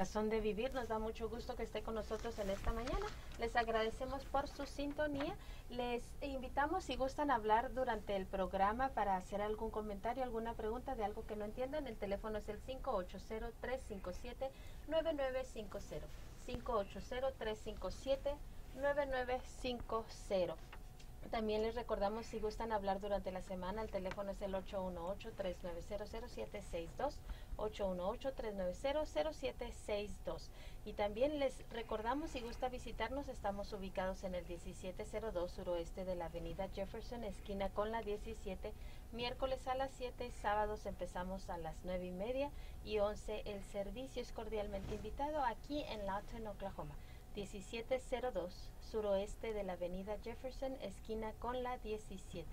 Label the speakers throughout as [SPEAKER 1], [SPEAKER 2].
[SPEAKER 1] Razón de Vivir. Nos da mucho gusto que esté con nosotros en esta mañana. Les agradecemos por su sintonía. Les invitamos si gustan hablar durante el programa para hacer algún comentario, alguna pregunta de algo que no entiendan. El teléfono es el 580-357-9950. 580-357-9950. También les recordamos si gustan hablar durante la semana, el teléfono es el 818 3900762 818 3900762 Y también les recordamos si gusta visitarnos, estamos ubicados en el 1702 suroeste de la avenida Jefferson, esquina con la 17, miércoles a las 7, sábados empezamos a las 9 y media y 11 el servicio es cordialmente invitado aquí en Lawton, Oklahoma. 1702 suroeste de la avenida Jefferson, esquina con la 17.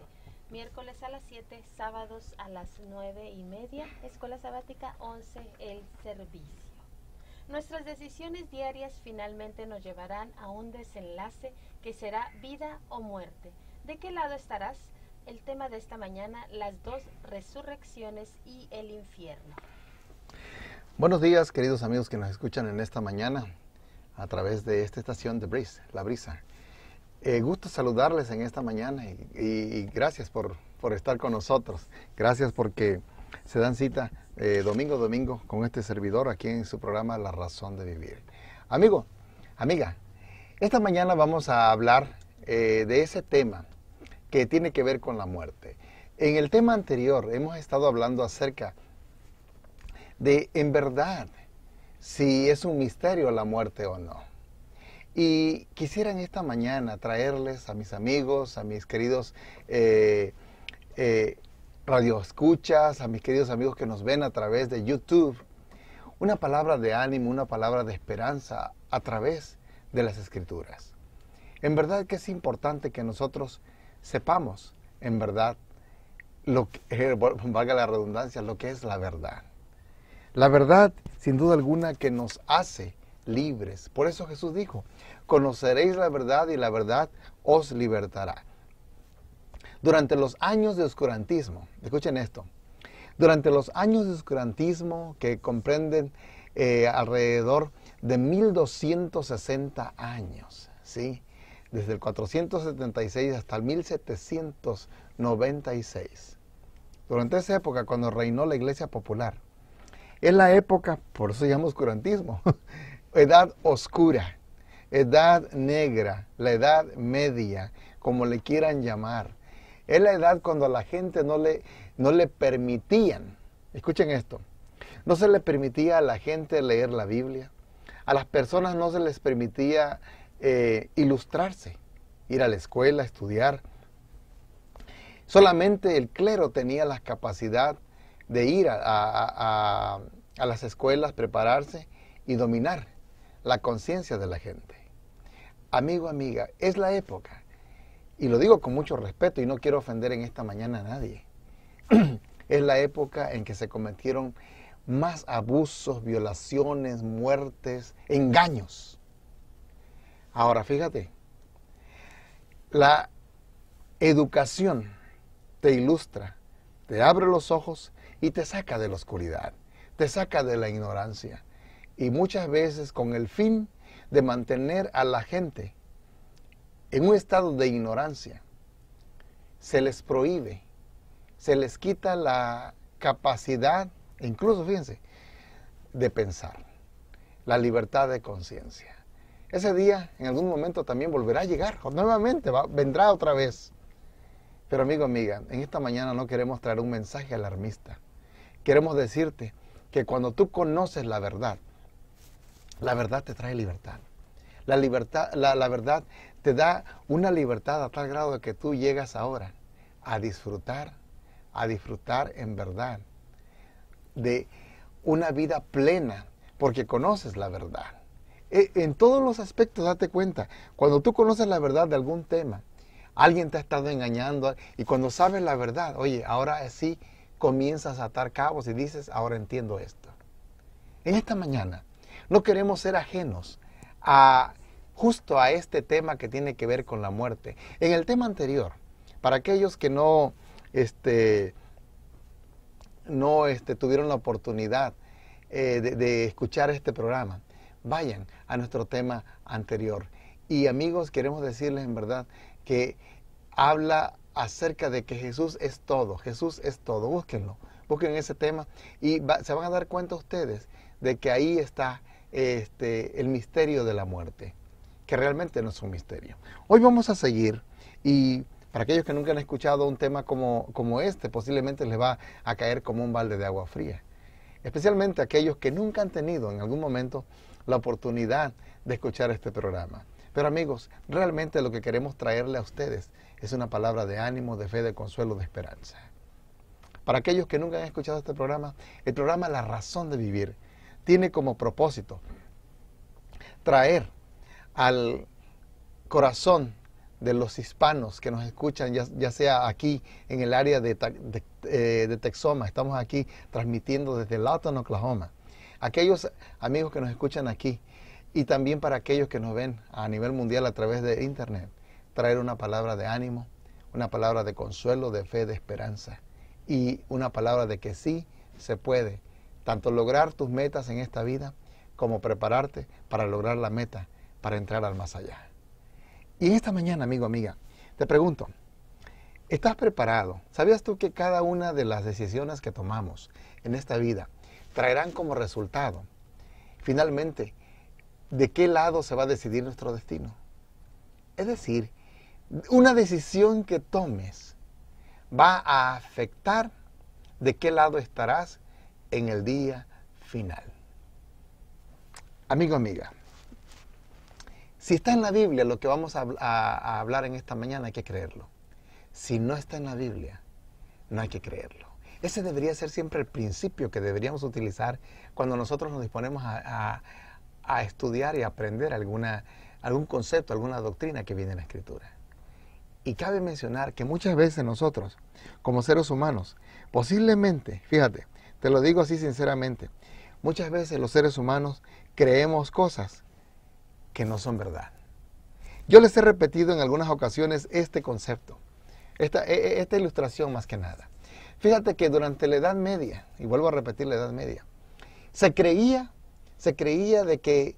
[SPEAKER 1] Miércoles a las 7, sábados a las 9 y media, Escuela Sabática 11, el servicio. Nuestras decisiones diarias finalmente nos llevarán a un desenlace que será vida o muerte. ¿De qué lado estarás? El tema de esta mañana, las dos resurrecciones y el infierno.
[SPEAKER 2] Buenos días, queridos amigos que nos escuchan en esta mañana a través de esta estación de Breeze, La Brisa. Eh, gusto saludarles en esta mañana y, gracias por, estar con nosotros. Gracias porque se dan cita eh, domingo domingo con este servidor aquí en su programa La Razón de Vivir. Amigo, amiga, esta mañana vamos a hablar eh, de ese tema que tiene que ver con la muerte. En el tema anterior hemos estado hablando acerca de, en verdad, si es un misterio la muerte o no. Y quisiera en esta mañana traerles a mis amigos, a mis queridos eh, eh, radioescuchas, a mis queridos amigos que nos ven a través de YouTube, una palabra de ánimo, una palabra de esperanza a través de las escrituras. En verdad que es importante que nosotros sepamos, en verdad, lo que, valga la redundancia, lo que es la verdad. La verdad, sin duda alguna, que nos hace libres. Por eso Jesús dijo, conoceréis la verdad y la verdad os libertará. Durante los años de oscurantismo, escuchen esto, durante los años de oscurantismo que comprenden eh, alrededor de 1260 años, ¿sí? desde el 476 hasta el 1796. Durante esa época, cuando reinó la Iglesia Popular, es la época, por eso llama oscurantismo, edad oscura, edad negra, la edad media, como le quieran llamar. Es la edad cuando a la gente no le, no le permitían, escuchen esto, no se le permitía a la gente leer la Biblia, a las personas no se les permitía eh, ilustrarse, ir a la escuela, estudiar. Solamente el clero tenía la capacidad de ir a, las escuelas, prepararse y dominar la conciencia de la gente. Amigo, amiga, es la época, y lo digo con mucho respeto y no quiero ofender en esta mañana a nadie, es la época en que se cometieron más abusos, violaciones, muertes, engaños. Ahora, fíjate, la educación te ilustra, te abre los ojos y te saca de la oscuridad, te saca de la ignorancia. Y muchas veces con el fin de mantener a la gente en un estado de ignorancia, se les prohíbe, se les quita la capacidad, incluso fíjense, de pensar, la libertad de conciencia. Ese día en algún momento también volverá a llegar, nuevamente vendrá otra vez. Pero amigo, amiga, en esta mañana no queremos traer un mensaje alarmista queremos decirte que cuando tú conoces la verdad, la verdad te trae libertad. La, libertad, la, verdad te da una libertad a tal grado que tú llegas ahora a disfrutar, a disfrutar en verdad de una vida plena, porque conoces la verdad. E, en todos los aspectos, date cuenta, cuando tú conoces la verdad de algún tema, alguien te ha estado engañando y cuando sabes la verdad, oye, ahora sí comienzas a atar cabos y dices, ahora entiendo esto. En esta mañana no queremos ser ajenos a justo a este tema que tiene que ver con la muerte. En el tema anterior, para aquellos que no, este, no este, tuvieron la oportunidad eh, de, de escuchar este programa, vayan a nuestro tema anterior. Y amigos, queremos decirles en verdad que habla acerca de que Jesús es todo, Jesús es todo, búsquenlo, busquen ese tema y se van a dar cuenta ustedes de que ahí está este, el misterio de la muerte, que realmente no es un misterio. Hoy vamos a seguir y para aquellos que nunca han escuchado un tema como, como este, posiblemente les va a caer como un balde de agua fría, especialmente aquellos que nunca han tenido en algún momento la oportunidad de escuchar este programa. Pero amigos, realmente lo que queremos traerle a ustedes es una palabra de ánimo, de fe, de consuelo, de esperanza. Para aquellos que nunca han escuchado este programa, el programa La Razón de Vivir tiene como propósito traer al corazón de los hispanos que nos escuchan, ya, sea aquí en el área de, eh, de Texoma, estamos aquí transmitiendo desde Lawton, Oklahoma. Aquellos amigos que nos escuchan aquí, y también para aquellos que nos ven a nivel mundial a través de Internet, traer una palabra de ánimo, una palabra de consuelo, de fe, de esperanza y una palabra de que sí se puede tanto lograr tus metas en esta vida como prepararte para lograr la meta, para entrar al más allá. Y esta mañana, amigo, amiga, te pregunto, ¿estás preparado? ¿Sabías tú que cada una de las decisiones que tomamos en esta vida traerán como resultado finalmente de qué lado se va a decidir nuestro destino. Es decir, una decisión que tomes va a afectar de qué lado estarás en el día final. Amigo, amiga, si está en la Biblia lo que vamos a, hablar en esta mañana, hay que creerlo. Si no está en la Biblia, no hay que creerlo. Ese debería ser siempre el principio que deberíamos utilizar cuando nosotros nos disponemos a, a estudiar y aprender alguna, algún concepto, alguna doctrina que viene en la escritura. Y cabe mencionar que muchas veces nosotros, como seres humanos, posiblemente, fíjate, te lo digo así sinceramente, muchas veces los seres humanos creemos cosas que no son verdad. Yo les he repetido en algunas ocasiones este concepto, esta e, e, ilustración más que nada. Fíjate que durante la Edad Media, y vuelvo a repetir la Edad Media, se creía se creía de que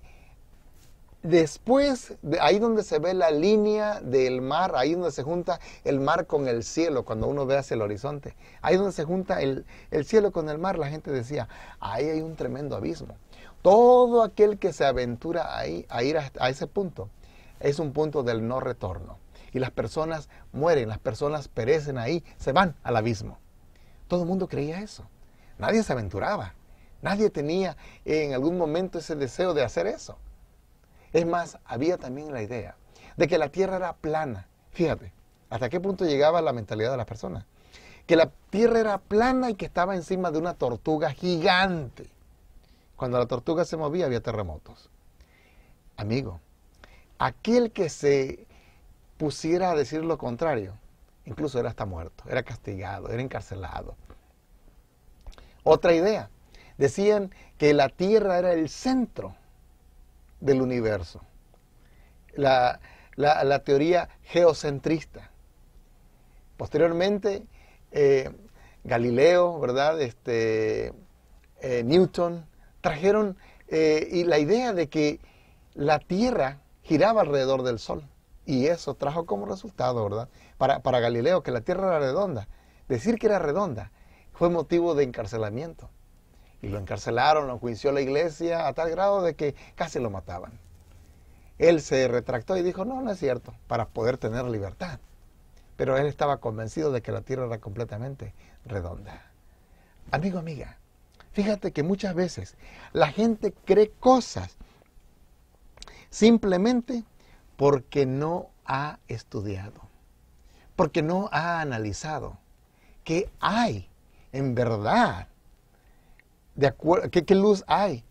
[SPEAKER 2] después, de ahí donde se ve la línea del mar, ahí donde se junta el mar con el cielo, cuando uno ve hacia el horizonte, ahí donde se junta el, cielo con el mar, la gente decía, ahí hay un tremendo abismo. Todo aquel que se aventura ahí, a ir a ese punto es un punto del no retorno. Y las personas mueren, las personas perecen ahí, se van al abismo. Todo el mundo creía eso. Nadie se aventuraba. Nadie tenía en algún momento ese deseo de hacer eso. Es más, había también la idea de que la tierra era plana. Fíjate, hasta qué punto llegaba la mentalidad de las personas. Que la tierra era plana y que estaba encima de una tortuga gigante. Cuando la tortuga se movía había terremotos. Amigo, aquel que se pusiera a decir lo contrario, incluso era hasta muerto, era castigado, era encarcelado. Otra idea, decían que la Tierra era el centro del universo. La, teoría geocentrista. Posteriormente, eh, Galileo, ¿verdad? Este, eh, Newton, trajeron eh, y la idea de que la Tierra giraba alrededor del Sol. Y eso trajo como resultado, ¿verdad? Para, para Galileo, que la Tierra era redonda. Decir que era redonda fue motivo de encarcelamiento. Y lo encarcelaron, lo enjuició la iglesia a tal grado de que casi lo mataban. Él se retractó y dijo, no, no es cierto, para poder tener libertad. Pero él estaba convencido de que la tierra era completamente redonda. Amigo, amiga, fíjate que muchas veces la gente cree cosas simplemente porque no ha estudiado, porque no ha analizado que hay en verdad acuerdo, qué, qué luz hay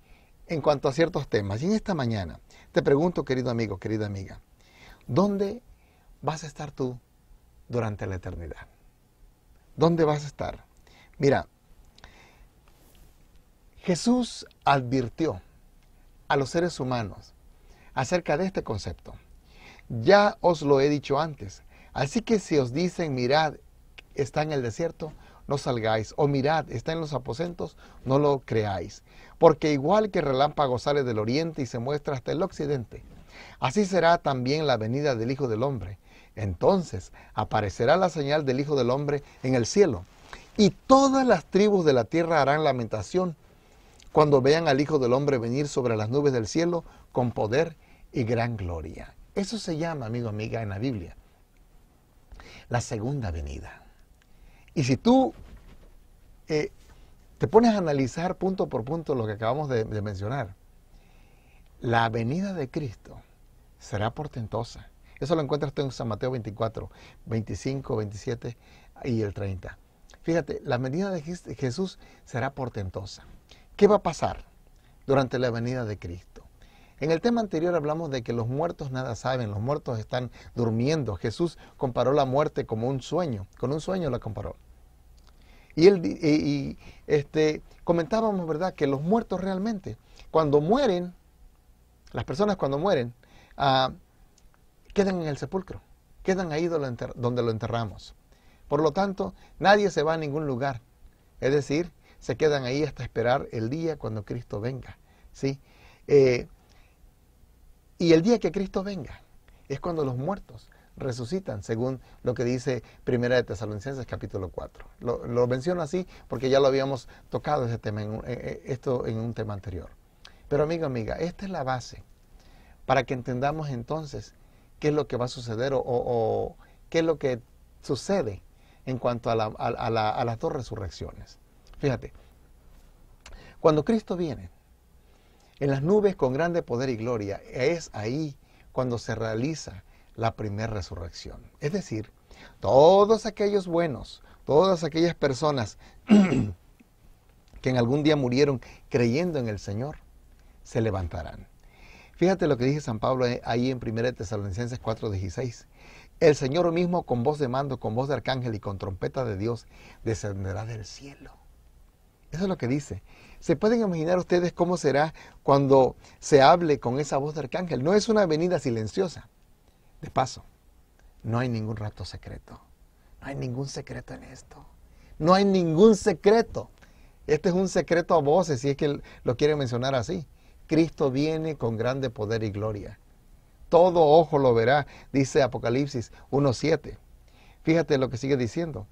[SPEAKER 2] en cuanto a ciertos temas. Y en esta mañana te pregunto, querido amigo, querida amiga, ¿dónde vas a estar tú durante la eternidad? ¿Dónde vas a estar? Mira, Jesús advirtió a los seres humanos acerca de este concepto. Ya os lo he dicho antes. Así que si os dicen, mirad, está en el desierto, no salgáis, o mirad, está en los aposentos, no lo creáis. Porque igual que el relámpago sale del oriente y se muestra hasta el occidente, así será también la venida del Hijo del Hombre. Entonces aparecerá la señal del Hijo del Hombre en el cielo, y todas las tribus de la tierra harán lamentación cuando vean al Hijo del Hombre venir sobre las nubes del cielo con poder y gran gloria. Eso se llama, amigo, amiga, en la Biblia, la segunda venida. Y si tú eh, te pones a analizar punto por punto lo que acabamos de, mencionar, la venida de Cristo será portentosa. Eso lo encuentras tú en San Mateo 24, 25, 27 y el 30. Fíjate, la venida de Jesús será portentosa. ¿Qué va a pasar durante la venida de Cristo? En el tema anterior hablamos de que los muertos nada saben, los muertos están durmiendo. Jesús comparó la muerte como un sueño, con un sueño la comparó. Y, este, comentábamos, ¿verdad?, que los muertos realmente, cuando mueren, las personas cuando mueren, ah, quedan en el sepulcro, quedan ahí donde lo enterramos. Por lo tanto, nadie se va a ningún lugar. Es decir, se quedan ahí hasta esperar el día cuando Cristo venga. ¿sí? Eh, y el día que Cristo venga es cuando los muertos resucitan, según lo que dice Primera de Tesalonicenses capítulo 4. Lo, menciono así porque ya lo habíamos tocado tema en un, eh, eh, esto en un tema anterior. Pero amigo, amiga, esta es la base para que entendamos entonces qué es lo que va a suceder o, qué es lo que sucede en cuanto a, a las dos resurrecciones. Fíjate, cuando Cristo viene en las nubes con grande poder y gloria, es ahí cuando se realiza la primera resurrección. Es decir, todos aquellos buenos, todas aquellas personas que en algún día murieron creyendo en el Señor, se levantarán. Fíjate lo que dice San Pablo ahí en 1 Tesalonicenses 4:16. El Señor mismo con voz de mando, con voz de arcángel y con trompeta de Dios descenderá del cielo. Eso es lo que dice. ¿Se pueden imaginar ustedes cómo será cuando se hable con esa voz de arcángel? No es una venida silenciosa. De paso, no hay ningún rato secreto. No hay ningún secreto en esto. No hay ningún secreto. Este es un secreto a voces, si es que lo quiere mencionar así. Cristo viene con grande poder y gloria. Todo ojo lo verá, dice Apocalipsis 1.7. Fíjate lo que sigue diciendo.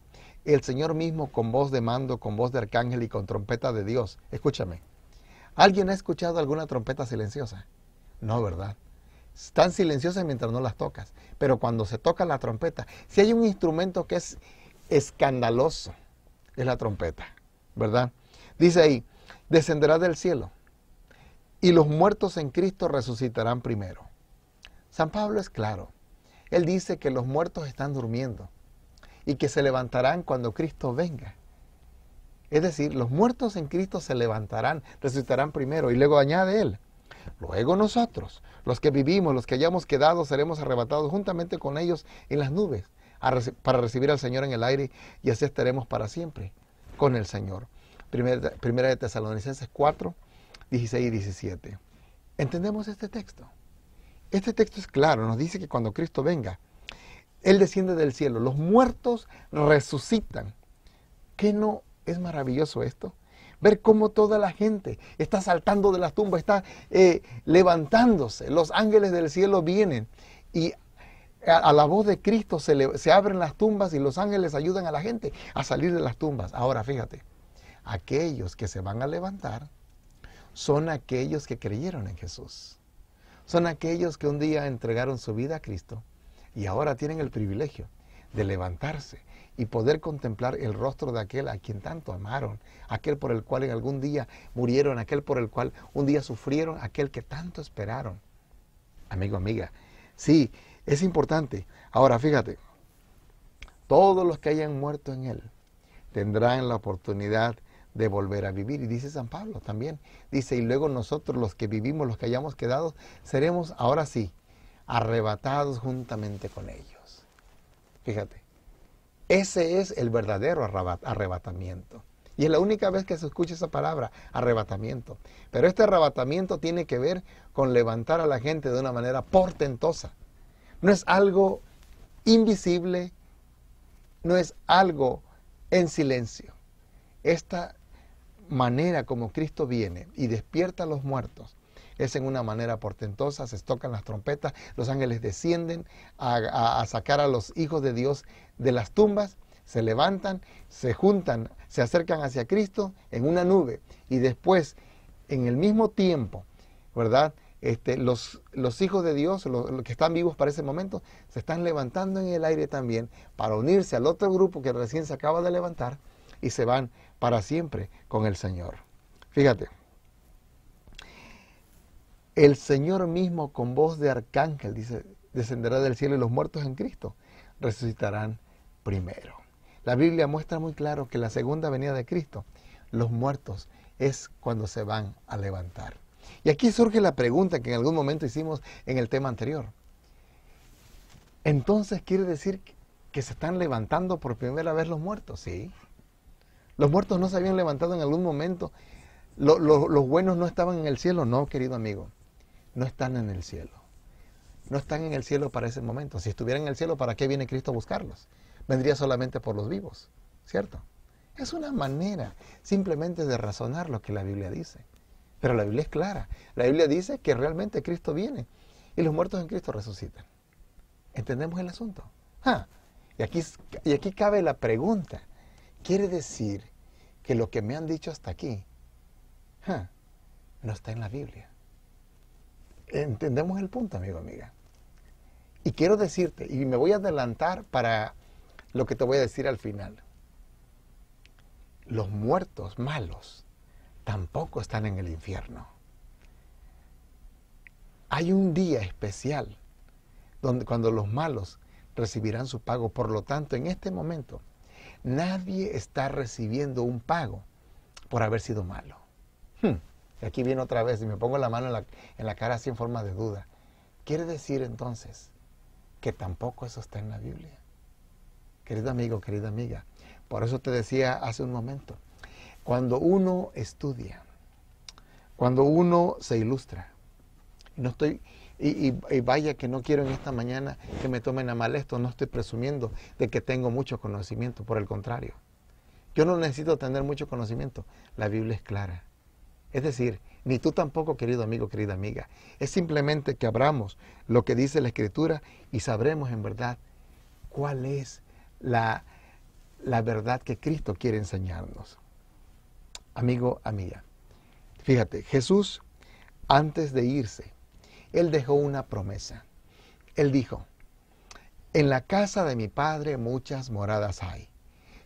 [SPEAKER 2] El Señor mismo con voz de mando, con voz de arcángel y con trompeta de Dios. Escúchame. ¿Alguien ha escuchado alguna trompeta silenciosa? No, ¿verdad? están silenciosas mientras no las tocas. Pero cuando se toca la trompeta, si hay un instrumento que es escandaloso, es la trompeta, ¿verdad? Dice ahí, descenderá del cielo y los muertos en Cristo resucitarán primero. San Pablo es claro. Él dice que los muertos están durmiendo y que se levantarán cuando Cristo venga. Es decir, los muertos en Cristo se levantarán, resucitarán primero. Y luego añade él, Luego nosotros, los que vivimos, los que hayamos quedado, seremos arrebatados juntamente con ellos en las nubes para recibir al Señor en el aire y así estaremos para siempre con el Señor. Primera, primera de Tesalonicenses 4, 16 y 17. ¿Entendemos este texto? Este texto es claro, nos dice que cuando Cristo venga, Él desciende del cielo, los muertos resucitan. ¿Qué no es maravilloso esto? ver cómo toda la gente está saltando de las tumbas, está eh, levantándose. Los ángeles del cielo vienen y a, la voz de Cristo se, se abren las tumbas y los ángeles ayudan a la gente a salir de las tumbas. Ahora fíjate, aquellos que se van a levantar son aquellos que creyeron en Jesús. Son aquellos que un día entregaron su vida a Cristo y ahora tienen el privilegio de levantarse y poder contemplar el rostro de aquel a quien tanto amaron, aquel por el cual en algún día murieron, aquel por el cual un día sufrieron, aquel que tanto esperaron. Amigo, amiga, sí, es importante. Ahora, fíjate, todos los que hayan muerto en él tendrán la oportunidad de volver a vivir. Y dice San Pablo también, dice, y luego nosotros los que vivimos, los que hayamos quedado, seremos ahora sí arrebatados juntamente con ellos. Fíjate, ese es el verdadero arrebatamiento. Y es la única vez que se escucha esa palabra, arrebatamiento. Pero este arrebatamiento tiene que ver con levantar a la gente de una manera portentosa. No es algo invisible, no es algo en silencio. Esta manera como Cristo viene y despierta a los muertos es en una manera portentosa, se tocan las trompetas, los ángeles descienden a, sacar a los hijos de Dios de las tumbas, se levantan, se juntan, se acercan hacia Cristo en una nube y después, en el mismo tiempo, ¿verdad? Este, los, los, hijos de Dios, los, los, que están vivos para ese momento, se están levantando en el aire también para unirse al otro grupo que recién se acaba de levantar y se van para siempre con el Señor. Fíjate, el Señor mismo con voz de arcángel, dice, descenderá del cielo y los muertos en Cristo resucitarán primero. La Biblia muestra muy claro que la segunda venida de Cristo, los muertos, es cuando se van a levantar. Y aquí surge la pregunta que en algún momento hicimos en el tema anterior. Entonces quiere decir que se están levantando por primera vez los muertos, ¿sí? Los muertos no se habían levantado en algún momento. Los, buenos no estaban en el cielo, no, querido amigo. No están en el cielo. No están en el cielo para ese momento. Si estuvieran en el cielo, ¿para qué viene Cristo a buscarlos? vendría solamente por los vivos, ¿cierto? Es una manera simplemente de razonar lo que la Biblia dice. Pero la Biblia es clara. La Biblia dice que realmente Cristo viene y los muertos en Cristo resucitan. ¿Entendemos el asunto? Ah, y, aquí, y aquí cabe la pregunta. Quiere decir que lo que me han dicho hasta aquí ah, no está en la Biblia. Entendemos el punto, amigo, amiga. Y quiero decirte, y me voy a adelantar para lo que te voy a decir al final. Los muertos malos tampoco están en el infierno. Hay un día especial donde cuando los malos recibirán su pago. Por lo tanto, en este momento, nadie está recibiendo un pago por haber sido malo. Hmm. Aquí viene otra vez y me pongo la mano en la, en la cara así en forma de duda. Quiere decir entonces que tampoco eso está en la Biblia querido amigo, querida amiga. Por eso te decía hace un momento, cuando uno estudia, cuando uno se ilustra, no estoy, y, y, vaya que no quiero en esta mañana que me tomen a mal esto, no estoy presumiendo de que tengo mucho conocimiento, por el contrario. Yo no necesito tener mucho conocimiento, la Biblia es clara. Es decir, ni tú tampoco, querido amigo, querida amiga. Es simplemente que abramos lo que dice la Escritura y sabremos en verdad cuál es la, verdad que Cristo quiere enseñarnos. Amigo, amiga, fíjate, Jesús, antes de irse, Él dejó una promesa. Él dijo, en la casa de mi Padre muchas moradas hay.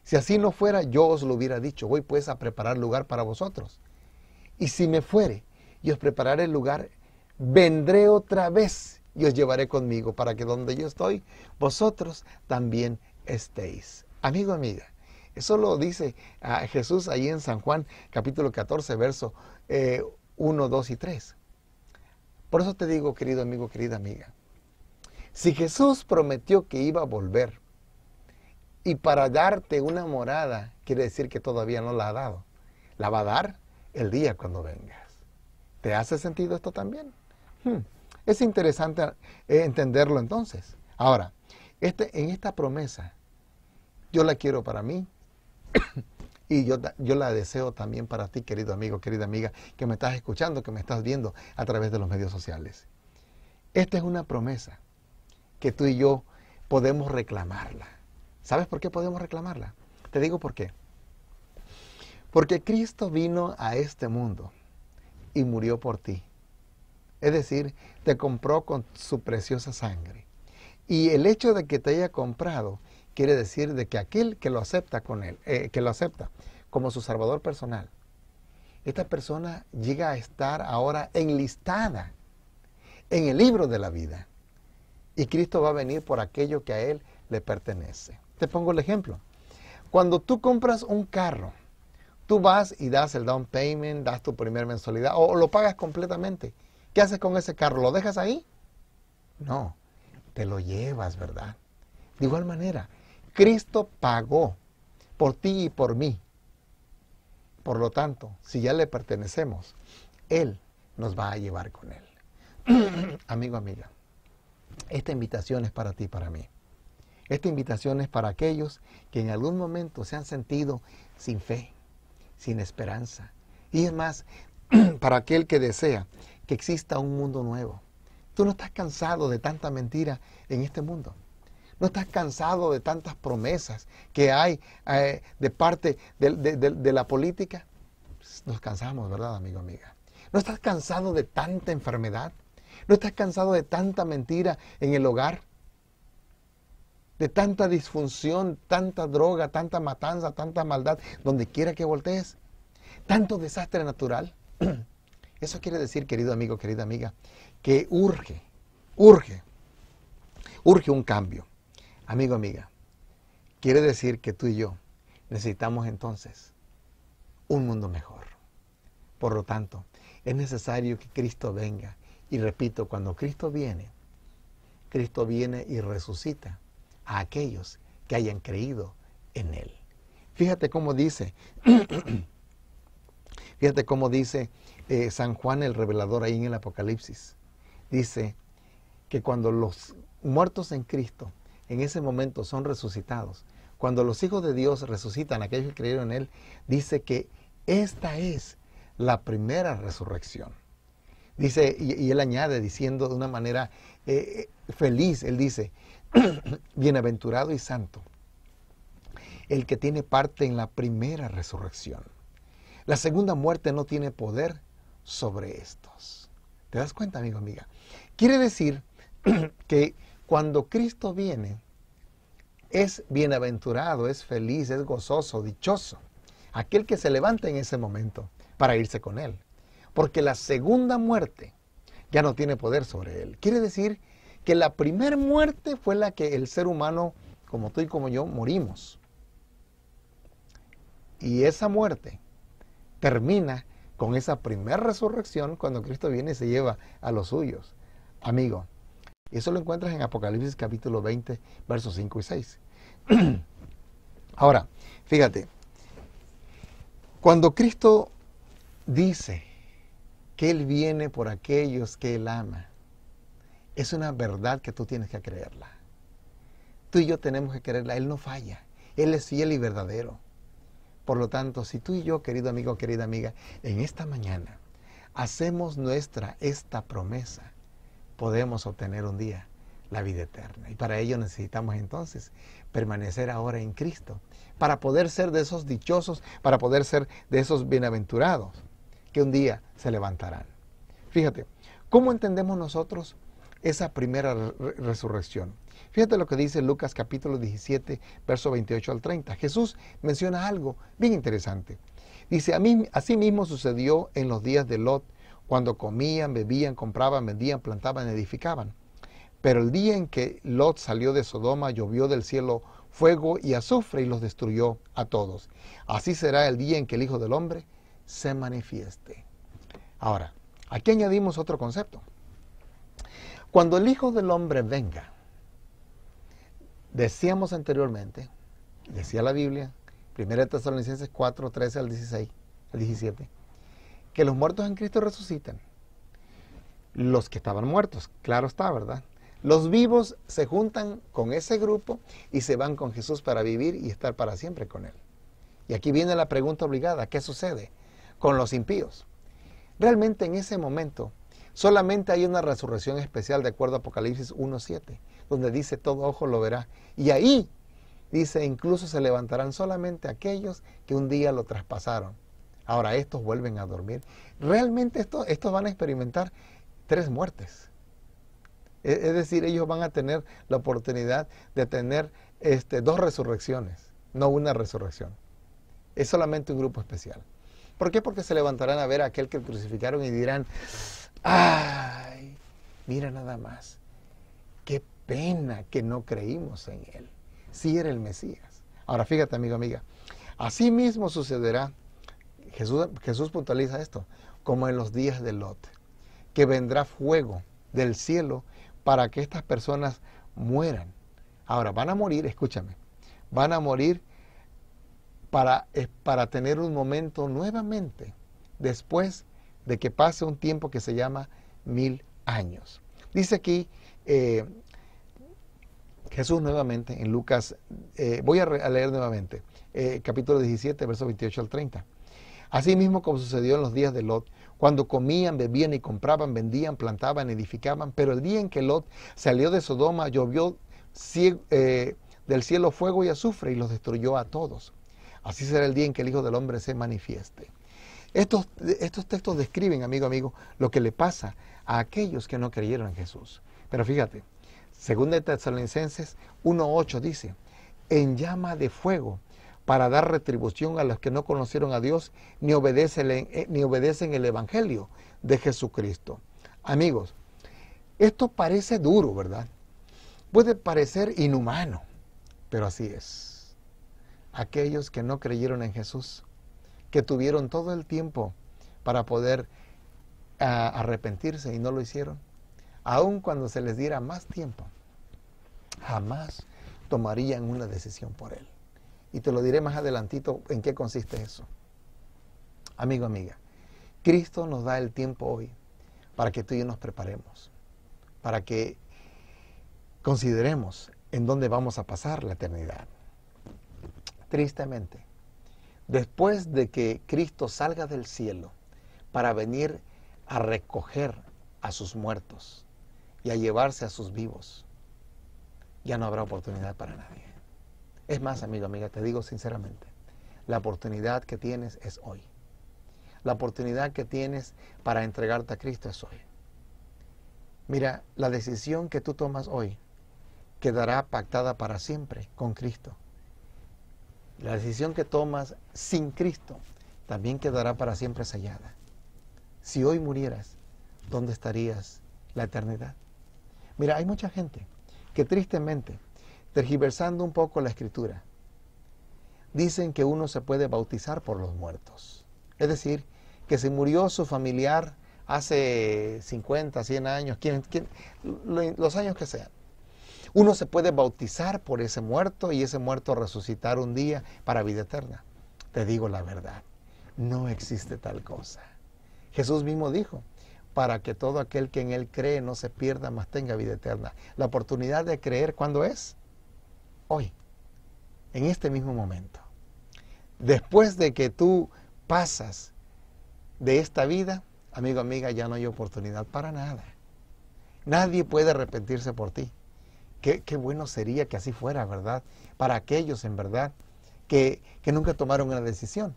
[SPEAKER 2] Si así no fuera, yo os lo hubiera dicho, voy pues a preparar lugar para vosotros. Y si me fuere y os prepararé el lugar, vendré otra vez y os llevaré conmigo para que donde yo estoy, vosotros también estéis. Amigo, amiga, eso lo dice ah, Jesús allí en San Juan capítulo 14, verso 1, eh, 2 y 3. Por eso te digo, querido amigo, querida amiga, si Jesús prometió que iba a volver y para darte una morada, quiere decir que todavía no la ha dado, la va a dar el día cuando vengas. ¿Te hace sentido esto también? Hmm, es interesante eh, entenderlo entonces. Ahora, este, en esta promesa yo la quiero para mí y yo, yo la deseo también para ti, querido amigo, querida amiga, que me estás escuchando, que me estás viendo a través de los medios sociales. Esta es una promesa que tú y yo podemos reclamarla. ¿Sabes por qué podemos reclamarla? Te digo por qué. Porque Cristo vino a este mundo y murió por ti. Es decir, te compró con su preciosa sangre. Y el hecho de que te haya comprado quiere decir de que aquel que lo acepta con él, eh, que lo acepta como su salvador personal, esta persona llega a estar ahora enlistada en el libro de la vida. Y Cristo va a venir por aquello que a él le pertenece. Te pongo el ejemplo. Cuando tú compras un carro, tú vas y das el down payment, das tu primer mensualidad o lo pagas completamente. ¿Qué haces con ese carro? ¿Lo dejas ahí? No, te lo llevas, ¿verdad? De igual manera, Cristo pagó por ti y por mí. Por lo tanto, si ya le pertenecemos, Él nos va a llevar con Él. Amigo, amiga, esta invitación es para ti y para mí. Esta invitación es para aquellos que en algún momento se han sentido sin fe, sin esperanza. Y es más, para aquel que desea que exista un mundo nuevo. Tú no estás cansado de tanta mentira en este mundo. ¿No estás cansado de tantas promesas que hay eh, de parte de, de la política? Pues, nos cansamos, ¿verdad, amigo, amiga? ¿No estás cansado de tanta enfermedad? ¿No estás cansado de tanta mentira en el hogar? De tanta disfunción, tanta droga, tanta matanza, tanta maldad, donde quiera que voltees. Tanto desastre natural. Eso quiere decir, querido amigo, querida amiga, que urge, urge, urge un cambio. Amigo, amiga, quiere decir que tú y yo necesitamos entonces un mundo mejor. Por lo tanto, es necesario que Cristo venga. Y repito, cuando Cristo viene, Cristo viene y resucita a aquellos que hayan creído en Él. Fíjate cómo dice, fíjate cómo dice eh, San Juan el revelador ahí en el Apocalipsis. Dice que cuando los muertos en Cristo en ese momento son resucitados. Cuando los hijos de Dios resucitan, aquellos que creyeron en Él, dice que esta es la primera resurrección. Dice, y, él añade diciendo de una manera eh, eh, feliz, él dice, bienaventurado y santo, el que tiene parte en la primera resurrección. La segunda muerte no tiene poder sobre estos. ¿Te das cuenta, amigo, amiga? Quiere decir que cuando Cristo viene, es bienaventurado, es feliz, es gozoso, dichoso, aquel que se levanta en ese momento para irse con Él. Porque la segunda muerte ya no tiene poder sobre Él. Quiere decir que la primera muerte fue la que el ser humano, como tú y como yo, morimos. Y esa muerte termina con esa primera resurrección cuando Cristo viene y se lleva a los suyos. Amigo, y Eso lo encuentras en Apocalipsis capítulo 20, versos 5 y 6. Ahora, fíjate, cuando Cristo dice que Él viene por aquellos que Él ama, es una verdad que tú tienes que creerla. Tú y yo tenemos que creerla, Él no falla, Él es fiel y verdadero. Por lo tanto, si tú y yo, querido amigo, querida amiga, en esta mañana hacemos nuestra esta promesa, podemos obtener un día la vida eterna. Y para ello necesitamos entonces permanecer ahora en Cristo, para poder ser de esos dichosos, para poder ser de esos bienaventurados que un día se levantarán. Fíjate, ¿cómo entendemos nosotros esa primera resurrección? Fíjate lo que dice Lucas capítulo 17, verso 28 al 30. Jesús menciona algo bien interesante. Dice, a mí, así mismo sucedió en los días de Lot, cuando comían, bebían, compraban, vendían, plantaban, edificaban. Pero el día en que Lot salió de Sodoma, llovió del cielo fuego y azufre y los destruyó a todos. Así será el día en que el Hijo del Hombre se manifieste. Ahora, aquí añadimos otro concepto. Cuando el Hijo del Hombre venga, decíamos anteriormente, decía la Biblia, 1 Tesalonicenses 4, 13 al al 17, que los muertos en Cristo resucitan. Los que estaban muertos, claro está, ¿verdad? Los vivos se juntan con ese grupo y se van con Jesús para vivir y estar para siempre con Él. Y aquí viene la pregunta obligada, ¿qué sucede con los impíos? Realmente en ese momento solamente hay una resurrección especial de acuerdo a Apocalipsis 1.7, donde dice todo ojo lo verá. Y ahí dice incluso se levantarán solamente aquellos que un día lo traspasaron. Ahora estos vuelven a dormir. Realmente estos van a experimentar tres muertes. E, es, decir, ellos van a tener la oportunidad de tener este, dos resurrecciones, no una resurrección. Es solamente un grupo especial. ¿Por qué? Porque se levantarán a ver a aquel que crucificaron y dirán, ay, mira nada más, qué pena que no creímos en él. Si era el Mesías. Ahora fíjate, amigo, amiga, así mismo sucederá Jesús, puntualiza esto, como en los días de Lot, que vendrá fuego del cielo para que estas personas mueran. Ahora, van a morir, escúchame, van a morir para, eh, para tener un momento nuevamente, después de que pase un tiempo que se llama mil años. Dice aquí eh, Jesús nuevamente en Lucas, eh, voy a, leer nuevamente, capítulo 17, verso 28 al 30. Así mismo como sucedió en los días de Lot, cuando comían, bebían y compraban, vendían, plantaban, edificaban, pero el día en que Lot salió de Sodoma, llovió eh, del cielo fuego y azufre y los destruyó a todos. Así será el día en que el Hijo del Hombre se manifieste. Estos, estos textos describen, amigo, amigo, lo que le pasa a aquellos que no creyeron en Jesús. Pero fíjate, según de Tesalonicenses 1.8 dice, en llama de fuego para dar retribución a los que no conocieron a Dios ni obedecen, eh, ni obedecen el Evangelio de Jesucristo. Amigos, esto parece duro, ¿verdad? Puede parecer inhumano, pero así es. Aquellos que no creyeron en Jesús, que tuvieron todo el tiempo para poder ah, arrepentirse y no lo hicieron, aun cuando se les diera más tiempo, jamás tomarían una decisión por él. Y te lo diré más adelantito en qué consiste eso. Amigo, amiga, Cristo nos da el tiempo hoy para que tú y yo nos preparemos, para que consideremos en dónde vamos a pasar la eternidad. Tristemente, después de que Cristo salga del cielo para venir a recoger a sus muertos y a llevarse a sus vivos, ya no habrá oportunidad para nadie. Es más, amigo, amiga, te digo sinceramente, la oportunidad que tienes es hoy. La oportunidad que tienes para entregarte a Cristo es hoy. Mira, la decisión que tú tomas hoy quedará pactada para siempre con Cristo. La decisión que tomas sin Cristo también quedará para siempre sellada. Si hoy murieras, ¿dónde estarías la eternidad? Mira, hay mucha gente que tristemente tergiversando un poco la escritura. Dicen que uno se puede bautizar por los muertos. Es decir, que si murió su familiar hace 50, 100 años, los años que sean. Uno se puede bautizar por ese muerto y ese muerto resucitar un día para vida eterna. Te digo la verdad, no existe tal cosa. Jesús mismo dijo, para que todo aquel que en Él cree no se pierda, mas tenga vida eterna. La oportunidad de creer, ¿cuándo es? hoy, en este mismo momento. Después de que tú pasas de esta vida, amigo, amiga, ya no hay oportunidad para nada. Nadie puede arrepentirse por ti. Qué, bueno sería que así fuera, ¿verdad? Para aquellos, en verdad, que, nunca tomaron una decisión.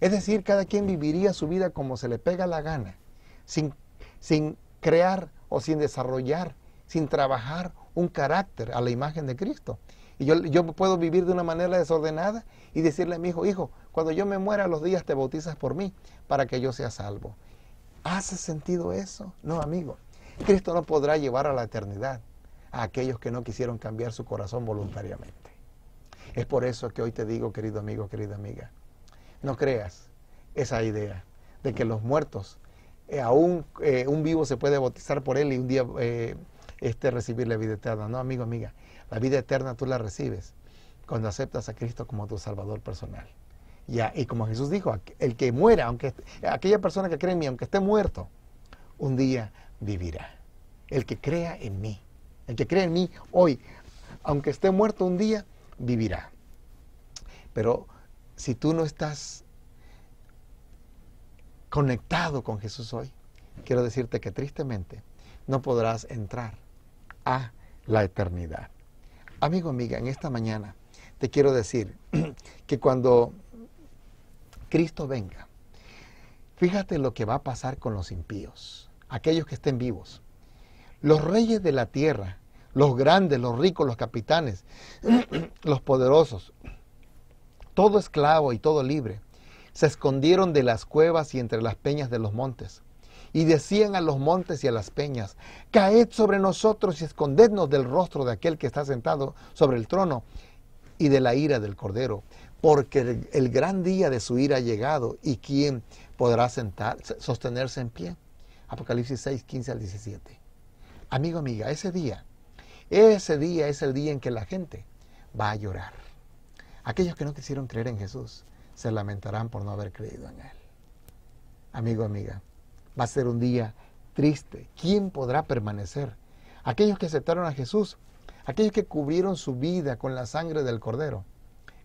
[SPEAKER 2] Es decir, cada quien viviría su vida como se le pega la gana, sin, sin crear o sin desarrollar, sin trabajar un carácter a la imagen de Cristo. Y yo, puedo vivir de una manera desordenada y decirle a mi hijo, hijo, cuando yo me muera los días te bautizas por mí para que yo sea salvo. ¿Hace sentido eso? No, amigo. Cristo no podrá llevar a la eternidad a aquellos que no quisieron cambiar su corazón voluntariamente. Es por eso que hoy te digo, querido amigo, querida amiga, no creas esa idea de que los muertos, eh, aún eh, un vivo se puede bautizar por él y un día eh, este, recibir la vida eterna. No, amigo, amiga, la vida eterna tú la recibes cuando aceptas a Cristo como tu Salvador personal. Y, como Jesús dijo, el que muera, aunque aquella persona que cree en mí, aunque esté muerto, un día vivirá. El que crea en mí, el que cree en mí hoy, aunque esté muerto un día, vivirá. Pero si tú no estás conectado con Jesús hoy, quiero decirte que tristemente no podrás entrar a la eternidad. Amigo, amiga, en esta mañana te quiero decir que cuando Cristo venga, fíjate lo que va a pasar con los impíos, aquellos que estén vivos. Los reyes de la tierra, los grandes, los ricos, los capitanes, los poderosos, todo esclavo y todo libre, se escondieron de las cuevas y entre las peñas de los montes y decían a los montes y a las peñas, caed sobre nosotros y escondednos del rostro de aquel que está sentado sobre el trono y de la ira del cordero, porque el, gran día de su ira ha llegado y quién podrá sentar, sostenerse en pie. Apocalipsis 6, 15 al 17. Amigo, amiga, ese día, ese día es el día en que la gente va a llorar. Aquellos que no quisieron creer en Jesús se lamentarán por no haber creído en Él. Amigo, amiga, Va a ser un día triste. ¿Quién podrá permanecer? Aquellos que aceptaron a Jesús, aquellos que cubrieron su vida con la sangre del cordero,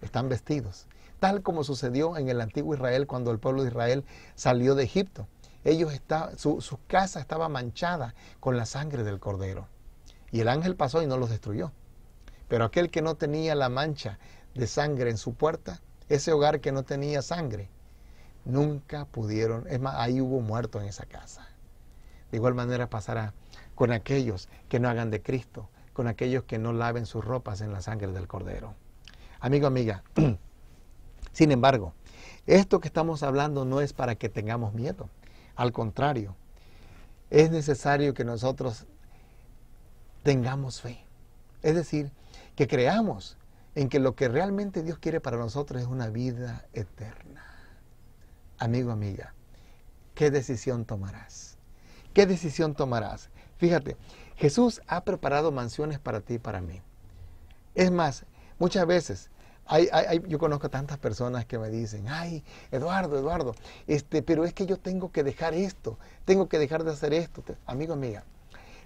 [SPEAKER 2] están vestidos, tal como sucedió en el antiguo Israel cuando el pueblo de Israel salió de Egipto. Ellos su casa estaba manchada con la sangre del cordero. Y el ángel pasó y no los destruyó. Pero aquel que no tenía la mancha de sangre en su puerta, ese hogar que no tenía sangre, Nunca pudieron, es más, ahí hubo muertos en esa casa. De igual manera pasará con aquellos que no hagan de Cristo, con aquellos que no laven sus ropas en la sangre del Cordero. Amigo, amiga, sin embargo, esto que estamos hablando no es para que tengamos miedo. Al contrario, es necesario que nosotros tengamos fe. Es decir, que creamos en que lo que realmente Dios quiere para nosotros es una vida eterna amigo, amiga, ¿qué decisión tomarás? ¿Qué decisión tomarás? Fíjate, Jesús ha preparado mansiones para ti y para mí. Es más, muchas veces yo conozco tantas personas que me dicen, ay, Eduardo, Eduardo, este, pero es que yo tengo que dejar esto, tengo que dejar de hacer esto. Amigo, amiga,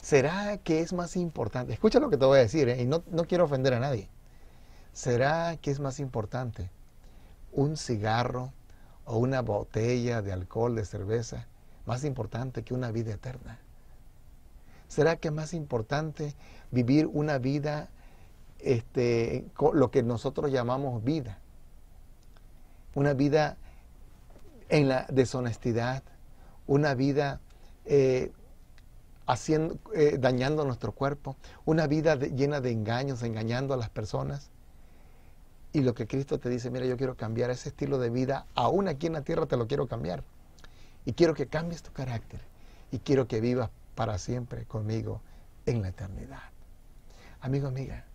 [SPEAKER 2] ¿será que es más importante? Escucha lo que te voy a decir, ¿eh? y no, no quiero ofender a nadie. ¿Será que es más importante un cigarro o una botella de alcohol, de cerveza, más importante que una vida eterna? ¿Será que es más importante vivir una vida, este, lo que nosotros llamamos vida? Una vida en la deshonestidad, una vida eh, haciendo, eh, dañando nuestro cuerpo, una vida llena de engaños, engañando a las personas, y lo que Cristo te dice, mira, yo quiero cambiar ese estilo de vida, aún aquí en la tierra te lo quiero cambiar. Y quiero que cambies tu carácter. Y quiero que vivas para siempre conmigo en la eternidad. Amigo, amiga,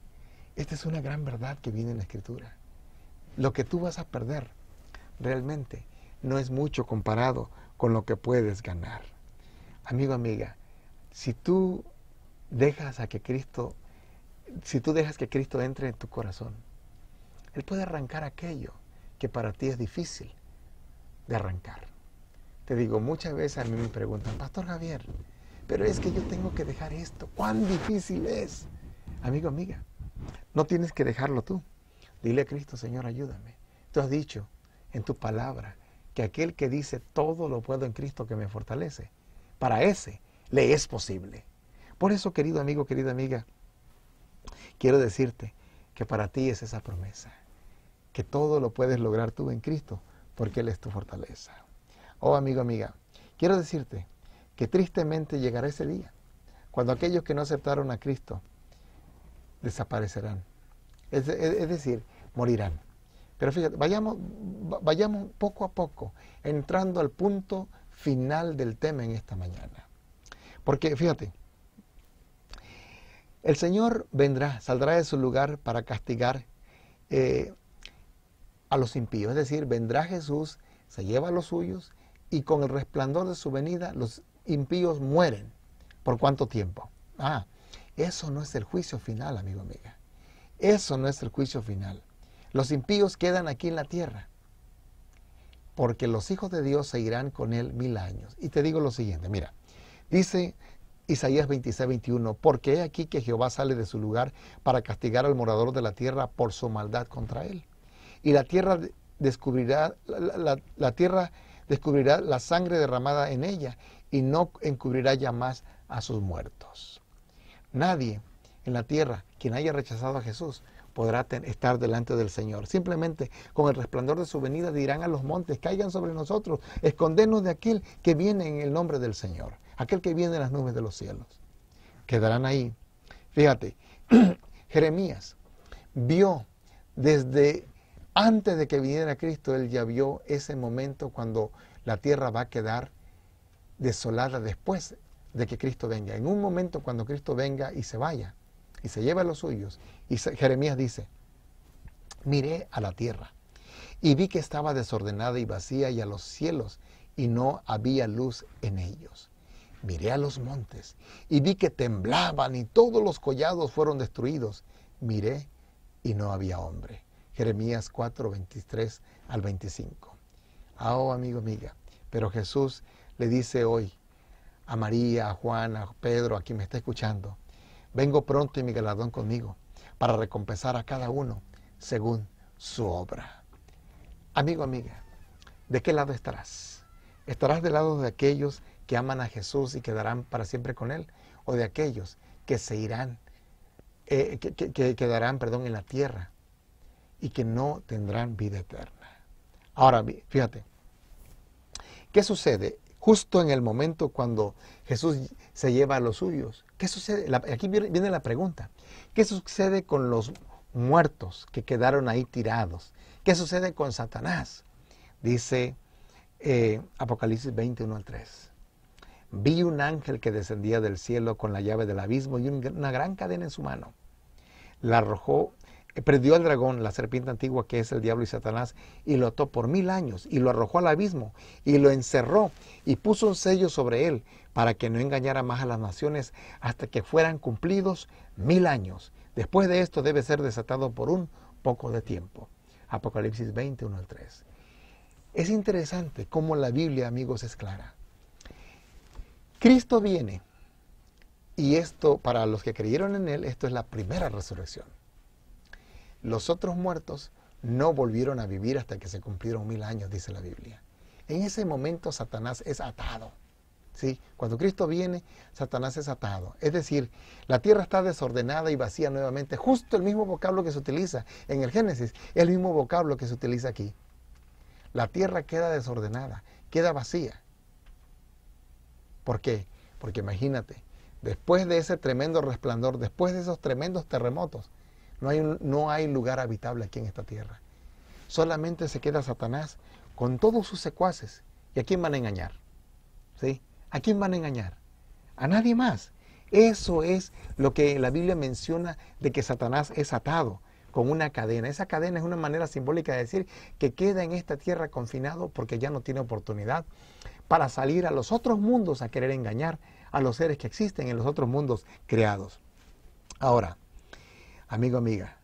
[SPEAKER 2] esta es una gran verdad que viene en la Escritura. Lo que tú vas a perder realmente no es mucho comparado con lo que puedes ganar. Amigo, amiga, si tú dejas a que Cristo, si tú dejas que Cristo entre en tu corazón, él puede arrancar aquello que para ti es difícil de arrancar. Te digo, muchas veces a mí me preguntan, Pastor Javier, pero es que yo tengo que dejar esto. ¿Cuán difícil es? Amigo, amiga, no tienes que dejarlo tú. Dile a Cristo, Señor, ayúdame. Tú has dicho en tu palabra que aquel que dice todo lo puedo en Cristo que me fortalece, para ese le es posible. Por eso, querido amigo, querida amiga, quiero decirte que para ti es esa promesa que todo lo puedes lograr tú en Cristo, porque Él es tu fortaleza. Oh amigo, amiga, quiero decirte que tristemente llegará ese día, cuando aquellos que no aceptaron a Cristo desaparecerán. Es, e, decir, morirán. Pero fíjate, vayamos, vayamos poco a poco entrando al punto final del tema en esta mañana. Porque fíjate, el Señor vendrá, saldrá de su lugar para castigar eh, a los impíos. Es decir, vendrá Jesús, se lleva a los suyos y con el resplandor de su venida los impíos mueren. ¿Por cuánto tiempo? Ah, eso no es el juicio final, amigo, amiga. Eso no es el juicio final. Los impíos quedan aquí en la tierra, porque los hijos de Dios se irán con él mil años. Y te digo lo siguiente, mira, dice Isaías 26, 21, porque he aquí que Jehová sale de su lugar para castigar al morador de la tierra por su maldad contra él y la tierra descubrirá la, tierra descubrirá la sangre derramada en ella y no encubrirá ya más a sus muertos. Nadie en la tierra quien haya rechazado a Jesús podrá estar delante del Señor. Simplemente con el resplandor de su venida dirán a los montes, caigan sobre nosotros, escondenos de aquel que viene en el nombre del Señor, aquel que viene en las nubes de los cielos. Quedarán ahí. Fíjate, Jeremías vio desde antes de que viniera Cristo, él ya vio ese momento cuando la tierra va a quedar desolada después de que Cristo venga. En un momento cuando Cristo venga y se vaya y se lleva a los suyos. Y Jeremías dice, miré a la tierra y vi que estaba desordenada y vacía y a los cielos y no había luz en ellos. Miré a los montes y vi que temblaban y todos los collados fueron destruidos. Miré y no había hombre. Jeremías 4, 23 al 25. Oh, amigo, amiga, pero Jesús le dice hoy a María, a Juan, a Pedro, a quien me está escuchando, vengo pronto y mi galardón conmigo para recompensar a cada uno según su obra. Amigo, amiga, ¿de qué lado estarás? ¿Estarás del lado de aquellos que aman a Jesús y quedarán para siempre con Él? ¿O de aquellos que se irán, eh, que quedarán, perdón, en la tierra y que no tendrán vida eterna. Ahora, fíjate, ¿qué sucede? Justo en el momento cuando Jesús se lleva a los suyos, ¿qué sucede? aquí viene la pregunta, ¿qué sucede con los muertos que quedaron ahí tirados? ¿Qué sucede con Satanás? Dice eh, Apocalipsis 21 al 3. Vi un ángel que descendía del cielo con la llave del abismo y una gran cadena en su mano. La arrojó perdió al dragón, la serpiente antigua que es el diablo y Satanás, y lo ató por mil años, y lo arrojó al abismo, y lo encerró, y puso un sello sobre él, para que no engañara más a las naciones hasta que fueran cumplidos mil años. Después de esto debe ser desatado por un poco de tiempo. Apocalipsis 21 al 3. Es interesante cómo la Biblia, amigos, es clara. Cristo viene, y esto, para los que creyeron en Él, esto es la primera resurrección. Los otros muertos no volvieron a vivir hasta que se cumplieron mil años, dice la Biblia. En ese momento Satanás es atado. ¿sí? Cuando Cristo viene, Satanás es atado. Es decir, la tierra está desordenada y vacía nuevamente. Justo el mismo vocablo que se utiliza en el Génesis, el mismo vocablo que se utiliza aquí. La tierra queda desordenada, queda vacía. ¿Por qué? Porque imagínate, después de ese tremendo resplandor, después de esos tremendos terremotos, no hay, no hay lugar habitable aquí en esta tierra. Solamente se queda Satanás con todos sus secuaces. ¿Y a quién van a engañar? ¿Sí? ¿A quién van a engañar? A nadie más. Eso es lo que la Biblia menciona de que Satanás es atado con una cadena. Esa cadena es una manera simbólica de decir que queda en esta tierra confinado porque ya no tiene oportunidad para salir a los otros mundos a querer engañar a los seres que existen en los otros mundos creados. Ahora, Amigo, amiga,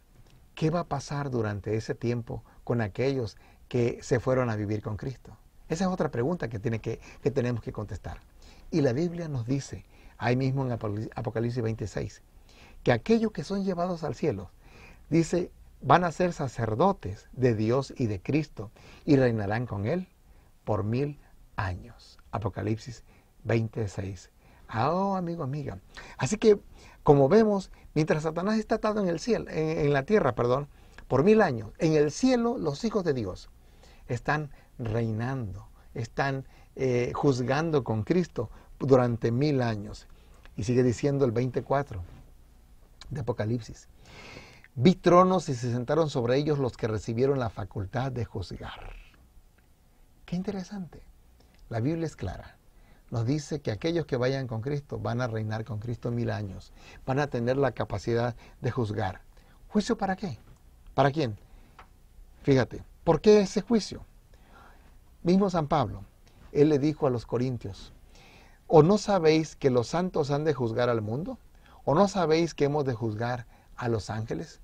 [SPEAKER 2] ¿qué va a pasar durante ese tiempo con aquellos que se fueron a vivir con Cristo? Esa es otra pregunta que, tiene que, tenemos que contestar. Y la Biblia nos dice, ahí mismo en Apocalipsis 26, que aquellos que son llevados al cielo, dice, van a ser sacerdotes de Dios y de Cristo y reinarán con Él por mil años. Apocalipsis 26. Ah, oh, amigo, amiga. Así que como vemos, mientras Satanás está atado en, el cielo, en, la tierra, perdón, por mil años, en el cielo los hijos de Dios están reinando, están eh, juzgando con Cristo durante mil años. Y sigue diciendo el 24 de Apocalipsis. Vi tronos y se sentaron sobre ellos los que recibieron la facultad de juzgar. Qué interesante. La Biblia es clara nos dice que aquellos que vayan con Cristo van a reinar con Cristo mil años, van a tener la capacidad de juzgar. ¿Juicio para qué? ¿Para quién? Fíjate, ¿por qué ese juicio? Mismo San Pablo, él le dijo a los corintios, ¿o no sabéis que los santos han de juzgar al mundo? ¿O no sabéis que hemos de juzgar a los ángeles?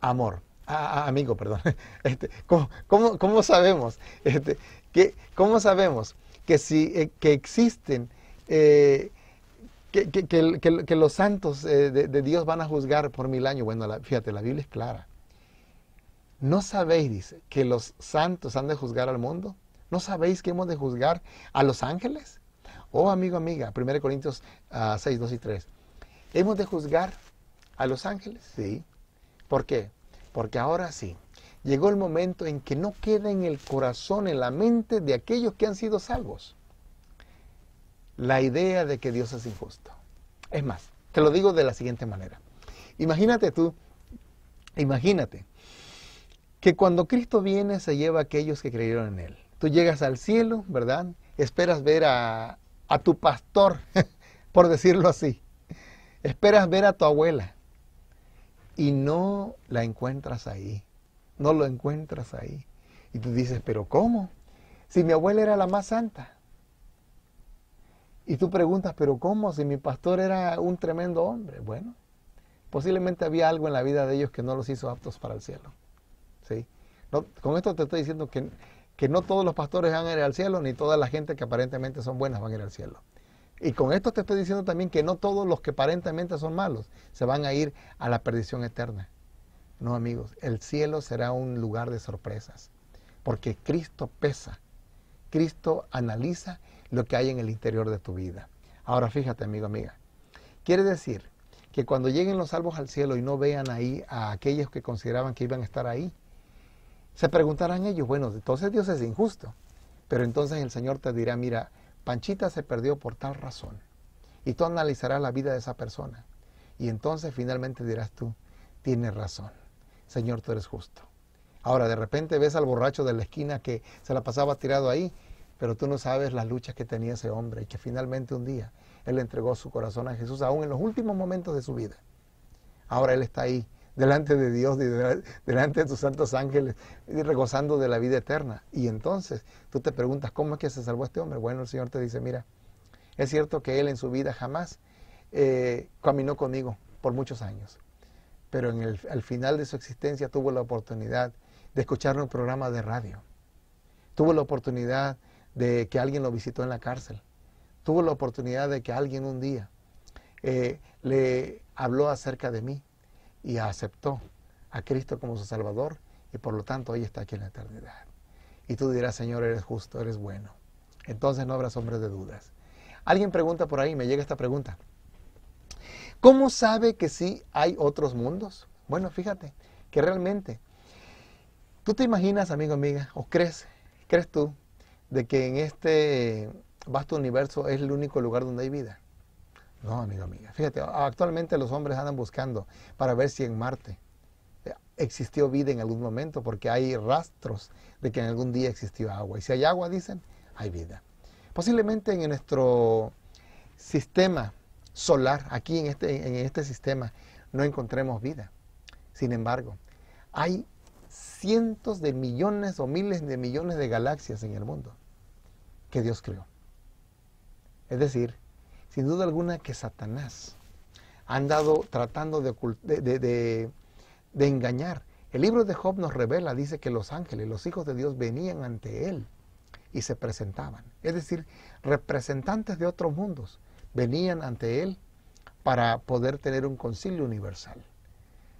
[SPEAKER 2] Amor, amigo, perdón. Este, ¿cómo, cómo, cómo, sabemos? Este, ¿qué, ¿Cómo sabemos? que, si, eh, que existen, eh, que, los santos eh, de, Dios van a juzgar por mil años. Bueno, fíjate, la Biblia es clara. ¿No sabéis, dice, que los santos han de juzgar al mundo? ¿No sabéis que hemos de juzgar a los ángeles? Oh, amigo, amiga, 1 Corintios 6, ah, 2 y 3. ¿Hemos de juzgar a los ángeles? Sí. ¿Por qué? Porque ahora sí, llegó el momento en que no queda en el corazón, en la mente de aquellos que han sido salvos, la idea de que Dios es injusto. Es más, te lo digo de la siguiente manera. Imagínate tú, imagínate que cuando Cristo viene se lleva a aquellos que creyeron en Él. Tú llegas al cielo, ¿verdad? Esperas ver a, a tu pastor, por decirlo así. Esperas ver a tu abuela y no la encuentras ahí no lo encuentras ahí. Y tú dices, pero ¿cómo? Si mi abuela era la más santa. Y tú preguntas, pero ¿cómo? Si mi pastor era un tremendo hombre. Bueno, posiblemente había algo en la vida de ellos que no los hizo aptos para el cielo. ¿Sí? con esto te estoy diciendo que, que no todos los pastores van a ir al cielo, ni toda la gente que aparentemente son buenas van a ir al cielo. Y con esto te estoy diciendo también que no todos los que aparentemente son malos se van a ir a la perdición eterna. No, amigos, el cielo será un lugar de sorpresas, porque Cristo pesa, Cristo analiza lo que hay en el interior de tu vida. Ahora fíjate, amigo, amiga, quiere decir que cuando lleguen los salvos al cielo y no vean ahí a aquellos que consideraban que iban a estar ahí, se preguntarán ellos, bueno, entonces Dios es injusto, pero entonces el Señor te dirá, mira, Panchita se perdió por tal razón, y tú analizarás la vida de esa persona, y entonces finalmente dirás tú, tienes razón. Señor, tú eres justo. Ahora, de repente ves al borracho de la esquina que se la pasaba tirado ahí, pero tú no sabes las luchas que tenía ese hombre y que finalmente un día él entregó su corazón a Jesús, aún en los últimos momentos de su vida. Ahora él está ahí, delante de Dios y delante de tus santos ángeles, y regozando de la vida eterna. Y entonces tú te preguntas, ¿cómo es que se salvó este hombre? Bueno, el Señor te dice, mira, es cierto que él en su vida jamás eh, caminó conmigo por muchos años, pero en el, al final de su existencia tuvo la oportunidad de escuchar un programa de radio. Tuvo la oportunidad de que alguien lo visitó en la cárcel. Tuvo la oportunidad de que alguien un día eh, le habló acerca de mí y aceptó a Cristo como su Salvador y por lo tanto hoy está aquí en la eternidad. Y tú dirás, Señor, eres justo, eres bueno. Entonces no habrá hombre de dudas. Alguien pregunta por ahí, me llega esta pregunta. ¿Cómo sabe que sí hay otros mundos? Bueno, fíjate que realmente tú te imaginas, amigo, amiga, o crees, crees tú, de que en este vasto universo es el único lugar donde hay vida. No, amigo, amiga. Fíjate, actualmente los hombres andan buscando para ver si en Marte eh, existió vida en algún momento, porque hay rastros de que en algún día existió agua. Y si hay agua, dicen, hay vida. Posiblemente en nuestro sistema solar, aquí este, en este, sistema, no encontremos vida. Sin embargo, hay cientos de millones o miles de millones de galaxias en el mundo que Dios creó. Es decir, sin duda alguna que Satanás ha andado tratando de, de, de, engañar. El libro de Job nos revela, dice que los ángeles, los hijos de Dios venían ante él y se presentaban. Es decir, representantes de otros mundos venían ante Él para poder tener un concilio universal.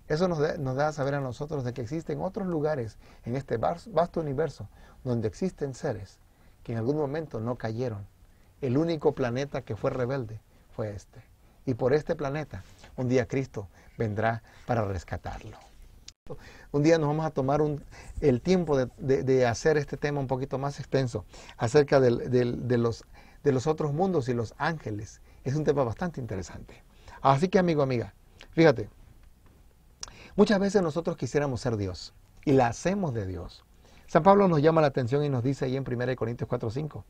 [SPEAKER 2] Eso nos da, a saber a nosotros de que existen otros lugares en este vasto universo donde existen seres que en algún momento no cayeron. El único planeta que fue rebelde fue este. Y por este planeta un día Cristo vendrá para rescatarlo. Un día nos vamos a tomar el tiempo de, hacer este tema un poquito más extenso acerca de los de los otros mundos y los ángeles. Es un tema bastante interesante. Así que amigo, amiga, fíjate, muchas veces nosotros quisiéramos ser Dios y la hacemos de Dios. San Pablo nos llama la atención y nos dice ahí en 1 Corintios 4:5,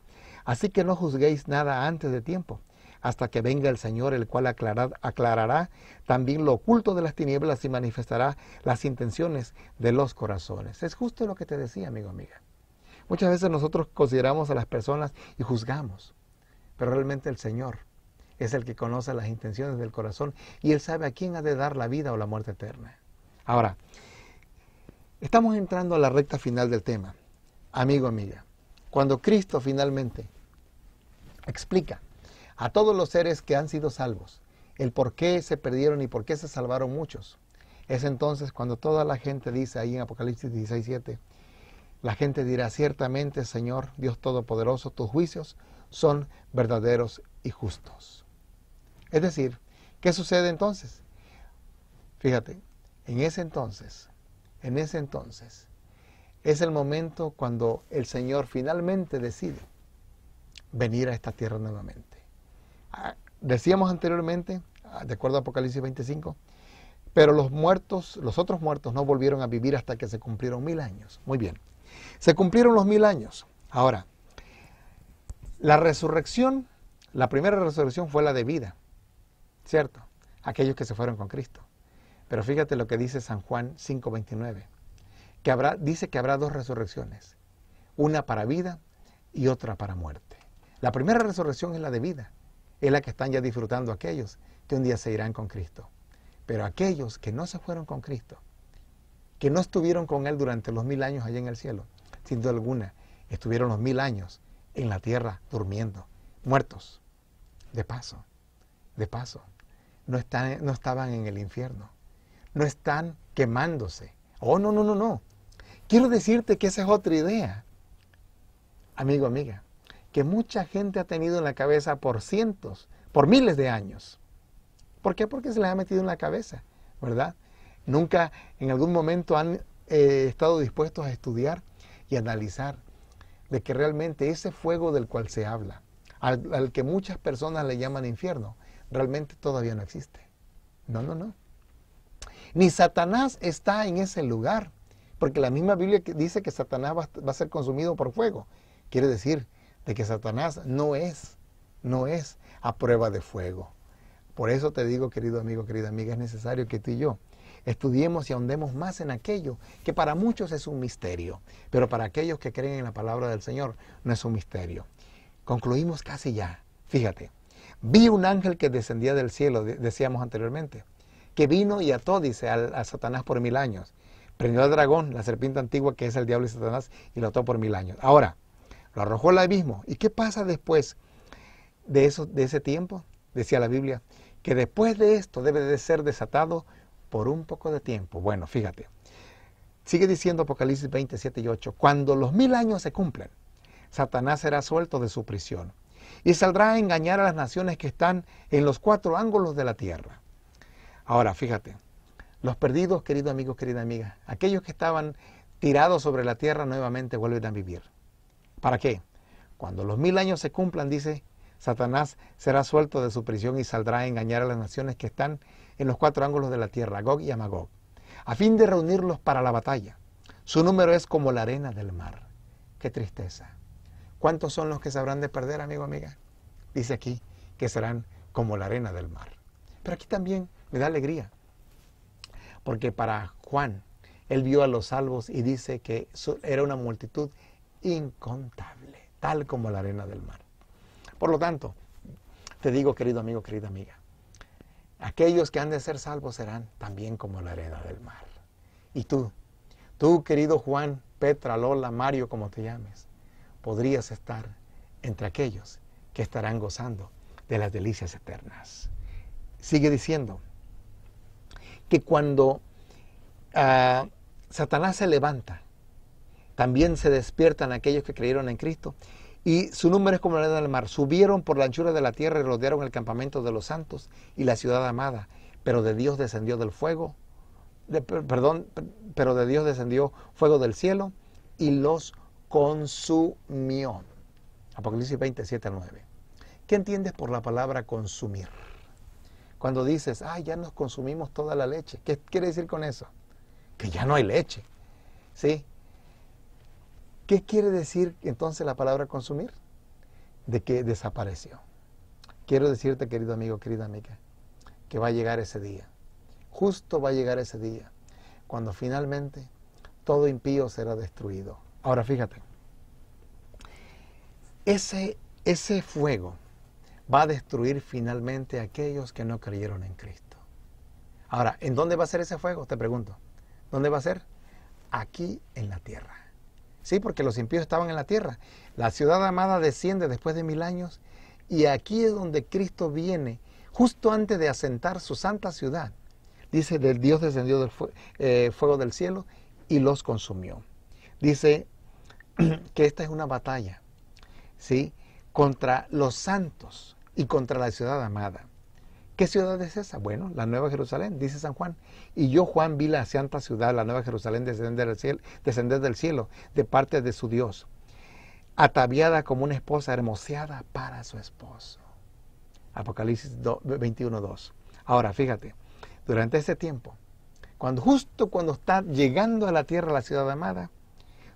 [SPEAKER 2] así que no juzguéis nada antes de tiempo, hasta que venga el Señor, el cual aclarará también lo oculto de las tinieblas y manifestará las intenciones de los corazones. Es justo lo que te decía, amigo, amiga. Muchas veces nosotros consideramos a las personas y juzgamos pero realmente el Señor es el que conoce las intenciones del corazón y Él sabe a quién ha de dar la vida o la muerte eterna. Ahora, estamos entrando a la recta final del tema, amigo, amiga. Cuando Cristo finalmente explica a todos los seres que han sido salvos el por qué se perdieron y por qué se salvaron muchos, es entonces cuando toda la gente dice ahí en Apocalipsis 16, 7, la gente dirá, ciertamente Señor Dios Todopoderoso, tus juicios son verdaderos y justos. Es decir, ¿qué sucede entonces? Fíjate, en ese entonces, en ese entonces, es el momento cuando el Señor finalmente decide venir a esta tierra nuevamente. Ah, decíamos anteriormente, ah, de acuerdo a Apocalipsis 25, pero los muertos, los otros muertos no volvieron a vivir hasta que se cumplieron mil años. Muy bien, se cumplieron los mil años. Ahora, la resurrección, la primera resurrección fue la de vida, ¿cierto? Aquellos que se fueron con Cristo. Pero fíjate lo que dice San Juan 5:29, que habrá, dice que habrá dos resurrecciones, una para vida y otra para muerte. La primera resurrección es la de vida, es la que están ya disfrutando aquellos que un día se irán con Cristo. Pero aquellos que no se fueron con Cristo, que no estuvieron con Él durante los mil años allá en el cielo, sin duda alguna, estuvieron los mil años en la tierra durmiendo, muertos, de paso, de paso. No, están, no estaban en el infierno, no están quemándose. Oh, no, no, no, no. Quiero decirte que esa es otra idea, amigo, amiga, que mucha gente ha tenido en la cabeza por cientos, por miles de años. ¿Por qué? Porque se les ha metido en la cabeza, ¿verdad? Nunca en algún momento han eh, estado dispuestos a estudiar y analizar de que realmente ese fuego del cual se habla, al, que muchas personas le llaman infierno, realmente todavía no existe. No, no, no. Ni Satanás está en ese lugar, porque la misma Biblia dice que Satanás va, va a ser consumido por fuego. Quiere decir de que Satanás no es, no es a prueba de fuego. Por eso te digo, querido amigo, querida amiga, es necesario que tú y yo estudiemos y ahondemos más en aquello que para muchos es un misterio, pero para aquellos que creen en la palabra del Señor no es un misterio. Concluimos casi ya. Fíjate, vi un ángel que descendía del cielo, decíamos anteriormente, que vino y ató, dice, a Satanás por mil años. Prendió al dragón, la serpiente antigua que es el diablo y Satanás, y lo ató por mil años. Ahora, lo arrojó al abismo. ¿Y qué pasa después de, eso, de ese tiempo? Decía la Biblia, que después de esto debe de ser desatado por un poco de tiempo. Bueno, fíjate. Sigue diciendo Apocalipsis 27 y 8, cuando los mil años se cumplen, Satanás será suelto de su prisión y saldrá a engañar a las naciones que están en los cuatro ángulos de la tierra. Ahora, fíjate, los perdidos, querido amigos, querida amiga, aquellos que estaban tirados sobre la tierra nuevamente vuelven a vivir. ¿Para qué? Cuando los mil años se cumplan, dice, Satanás será suelto de su prisión y saldrá a engañar a las naciones que están en los cuatro ángulos de la tierra, Gog y Amagog, a fin de reunirlos para la batalla. Su número es como la arena del mar. Qué tristeza. ¿Cuántos son los que se habrán de perder, amigo, amiga? Dice aquí que serán como la arena del mar. Pero aquí también me da alegría, porque para Juan, él vio a los salvos y dice que era una multitud incontable, tal como la arena del mar. Por lo tanto, te digo, querido amigo, querida amiga, aquellos que han de ser salvos serán también como la arena del mar. Y tú, tú querido Juan, Petra, Lola, Mario, como te llames, podrías estar entre aquellos que estarán gozando de las delicias eternas. Sigue diciendo que cuando ah, Satanás se levanta, también se despiertan aquellos que creyeron en Cristo y su número es como la arena del mar. Subieron por la anchura de la tierra y rodearon el campamento de los santos y la ciudad amada. Pero de Dios descendió del fuego, perdón, pero de Dios descendió fuego del cielo y los consumió. Apocalipsis 27 9. ¿Qué entiendes por la palabra consumir? Cuando dices, ah, ya nos consumimos toda la leche, ¿qué quiere decir con eso? Que ya no hay leche. ¿Sí? ¿Qué quiere decir entonces la palabra consumir? De que desapareció. Quiero decirte, querido amigo, querida amiga, que va a llegar ese día. Justo va a llegar ese día, cuando finalmente todo impío será destruido. Ahora fíjate, ese, ese fuego va a destruir finalmente a aquellos que no creyeron en Cristo. Ahora, ¿en dónde va a ser ese fuego? Te pregunto. ¿Dónde va a ser? Aquí en la tierra. Sí, porque los impíos estaban en la tierra. La ciudad amada desciende después de mil años y aquí es donde Cristo viene, justo antes de asentar su santa ciudad. Dice, del Dios descendió del fuego, eh, fuego del cielo y los consumió. Dice que esta es una batalla, ¿sí? Contra los santos y contra la ciudad amada. ¿Qué ciudad es esa? Bueno, la Nueva Jerusalén, dice San Juan. Y yo, Juan, vi la santa ciudad, la Nueva Jerusalén, descender del cielo, del cielo de parte de su Dios, ataviada como una esposa hermoseada para su esposo. Apocalipsis 21.2. Ahora, fíjate, durante ese tiempo, cuando justo cuando está llegando a la tierra la ciudad amada,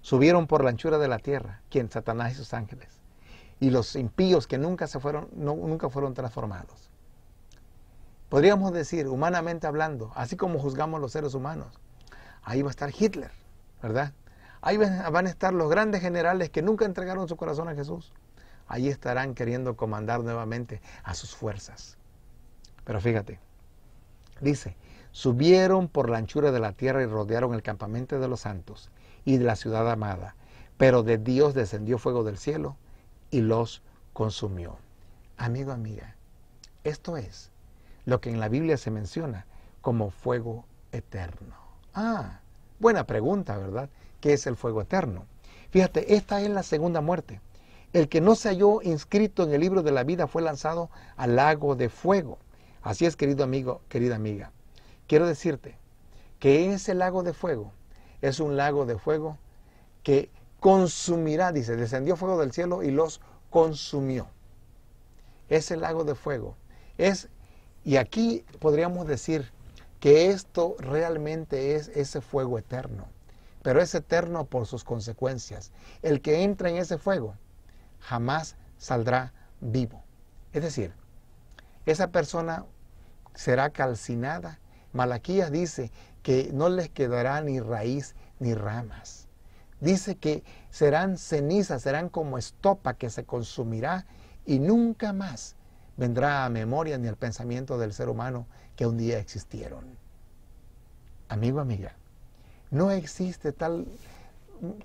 [SPEAKER 2] subieron por la anchura de la tierra, quien Satanás y sus ángeles, y los impíos que nunca se fueron, nunca fueron transformados podríamos decir, humanamente hablando, así como juzgamos los seres humanos, ahí va a estar Hitler, ¿verdad? Ahí van a estar los grandes generales que nunca entregaron su corazón a Jesús. Ahí estarán queriendo comandar nuevamente a sus fuerzas. Pero fíjate, dice, subieron por la anchura de la tierra y rodearon el campamento de los santos y de la ciudad amada, pero de Dios descendió fuego del cielo y los consumió. Amigo, amiga, esto es lo que en la Biblia se menciona como fuego eterno. Ah, buena pregunta, ¿verdad? ¿Qué es el fuego eterno? Fíjate, esta es la segunda muerte. El que no se halló inscrito en el libro de la vida fue lanzado al lago de fuego. Así es, querido amigo, querida amiga. Quiero decirte que ese lago de fuego es un lago de fuego que consumirá, dice, descendió fuego del cielo y los consumió. Ese lago de fuego es y aquí podríamos decir que esto realmente es ese fuego eterno, pero es eterno por sus consecuencias. El que entra en ese fuego jamás saldrá vivo. Es decir, esa persona será calcinada. Malaquías dice que no les quedará ni raíz ni ramas. Dice que serán cenizas, serán como estopa que se consumirá y nunca más vendrá a memoria ni al pensamiento del ser humano que un día existieron. Amigo, amiga, no existe tal,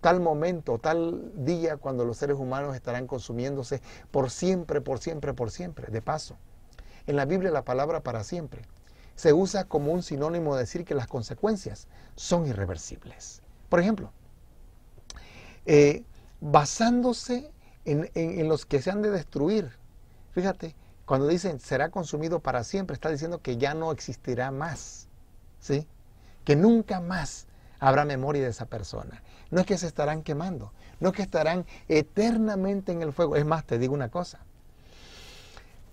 [SPEAKER 2] tal momento, tal día cuando los seres humanos estarán consumiéndose por siempre, por siempre, por siempre. De paso, en la Biblia la palabra para siempre se usa como un sinónimo de decir que las consecuencias son irreversibles. Por ejemplo, eh, basándose en los que se han de destruir, fíjate, cuando dicen será consumido para siempre, está diciendo que ya no existirá más. ¿Sí? Que nunca más habrá memoria de esa persona. No es que se estarán quemando, no es que estarán eternamente en el fuego. Es más, te digo una cosa.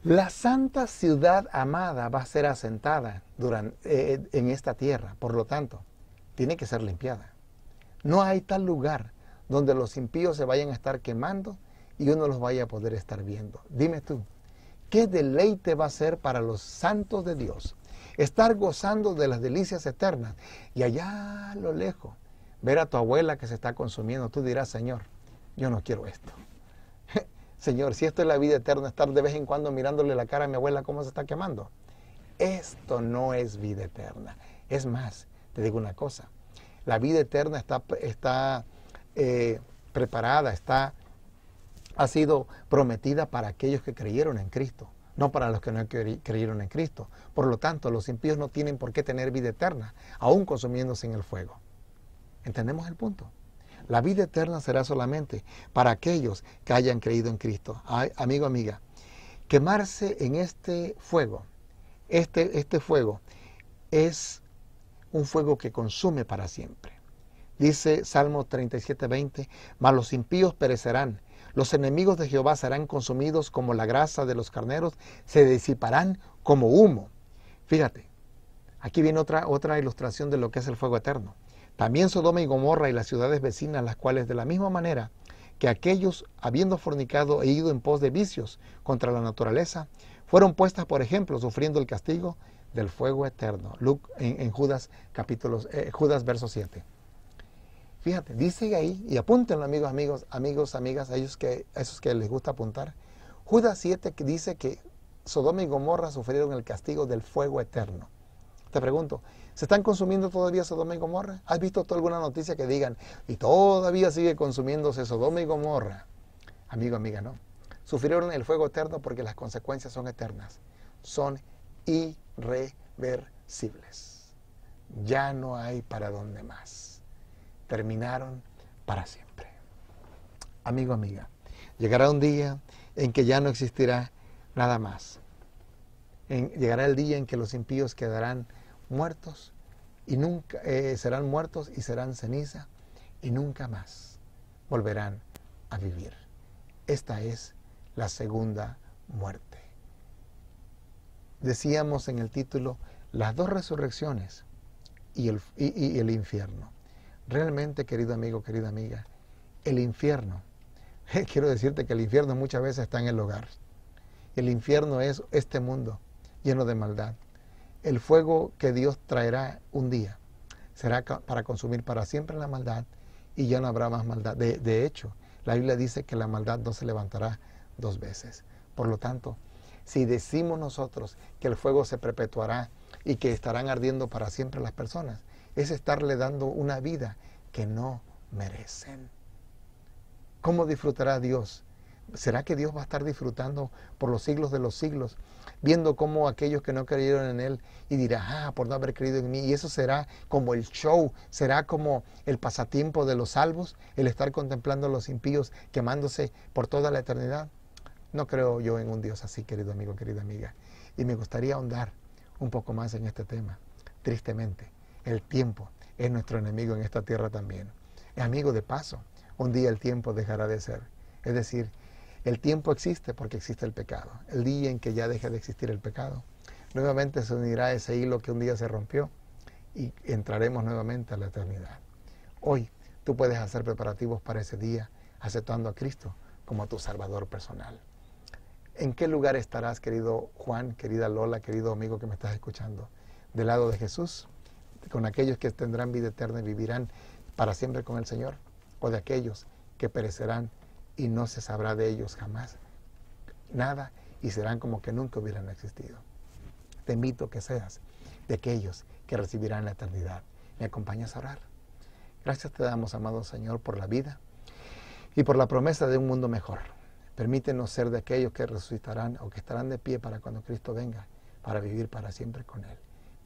[SPEAKER 2] La santa ciudad amada va a ser asentada eh, en esta tierra, por lo tanto, tiene que ser limpiada. No hay tal lugar donde los impíos se vayan a estar quemando y uno los vaya a poder estar viendo. Dime tú, qué deleite va a ser para los santos de Dios estar gozando de las delicias eternas y allá a lo lejos ver a tu abuela que se está consumiendo, tú dirás, Señor, yo no quiero esto. Señor, si esto es la vida eterna, estar de vez en cuando mirándole la cara a mi abuela cómo se está quemando. Esto no es vida eterna. Es más, te digo una cosa, la vida eterna está, está eh, preparada, está ha sido prometida para aquellos que creyeron en Cristo, no para los que no creyeron en Cristo. Por lo tanto, los impíos no tienen por qué tener vida eterna, aún consumiéndose en el fuego. ¿Entendemos el punto? La vida eterna será solamente para aquellos que hayan creído en Cristo. amigo, amiga, quemarse en este fuego, este, este fuego es un fuego que consume para siempre. Dice Salmo 37, 20, mas los impíos perecerán, los enemigos de Jehová serán consumidos como la grasa de los carneros, se disiparán como humo. Fíjate, aquí viene otra, otra ilustración de lo que es el fuego eterno. También Sodoma y Gomorra y las ciudades vecinas, las cuales de la misma manera que aquellos, habiendo fornicado e ido en pos de vicios contra la naturaleza, fueron puestas, por ejemplo, sufriendo el castigo del fuego eterno. Luke, en, Judas, capítulos, eh, Judas verso 7. Fíjate, dice ahí, y apúntenlo amigos, amigos, amigos, amigas, a, ellos que, esos que les gusta apuntar. Judas 7 dice que Sodoma y Gomorra sufrieron el castigo del fuego eterno. Te pregunto, ¿se están consumiendo todavía Sodoma y Gomorra? ¿Has visto alguna noticia que digan, y todavía sigue consumiéndose Sodoma y Gomorra? Amigo, amiga, no. Sufrieron el fuego eterno porque las consecuencias son eternas. Son irreversibles. Ya no hay para dónde más terminaron para siempre. Amigo, amiga, llegará un día en que ya no existirá nada más. llegará el día en que los impíos quedarán muertos y nunca eh, serán muertos y serán ceniza y nunca más volverán a vivir. Esta es la segunda muerte. Decíamos en el título las dos resurrecciones y el, y el infierno. Realmente, querido amigo, querida amiga, el infierno, quiero decirte que el infierno muchas veces está en el hogar. El infierno es este mundo lleno de maldad. El fuego que Dios traerá un día será para consumir para siempre la maldad y ya no habrá más maldad. De, hecho, la Biblia dice que la maldad no se levantará dos veces. Por lo tanto, si decimos nosotros que el fuego se perpetuará y que estarán ardiendo para siempre las personas, es estarle dando una vida que no merecen. ¿Cómo disfrutará Dios? ¿Será que Dios va a estar disfrutando por los siglos de los siglos, viendo cómo aquellos que no creyeron en Él y dirá, ah, por no haber creído en mí? Y eso será como el show, será como el pasatiempo de los salvos, el estar contemplando a los impíos quemándose por toda la eternidad. No creo yo en un Dios así, querido amigo, querida amiga. Y me gustaría ahondar un poco más en este tema, tristemente. El tiempo es nuestro enemigo en esta tierra también. Es amigo de paso. Un día el tiempo dejará de ser. Es decir, el tiempo existe porque existe el pecado. El día en que ya deja de existir el pecado, nuevamente se unirá ese hilo que un día se rompió y entraremos nuevamente a la eternidad. Hoy tú puedes hacer preparativos para ese día aceptando a Cristo como tu Salvador personal. ¿En qué lugar estarás, querido Juan, querida Lola, querido amigo que me estás escuchando? ¿Del lado de Jesús con aquellos que tendrán vida eterna y vivirán para siempre con el Señor, o de aquellos que perecerán y no se sabrá de ellos jamás nada y serán como que nunca hubieran existido. Te invito que seas de aquellos que recibirán la eternidad. ¿Me acompañas a orar? Gracias te damos, amado Señor, por la vida y por la promesa de un mundo mejor. Permítenos ser de aquellos que resucitarán o que estarán de pie para cuando Cristo venga, para vivir para siempre con Él.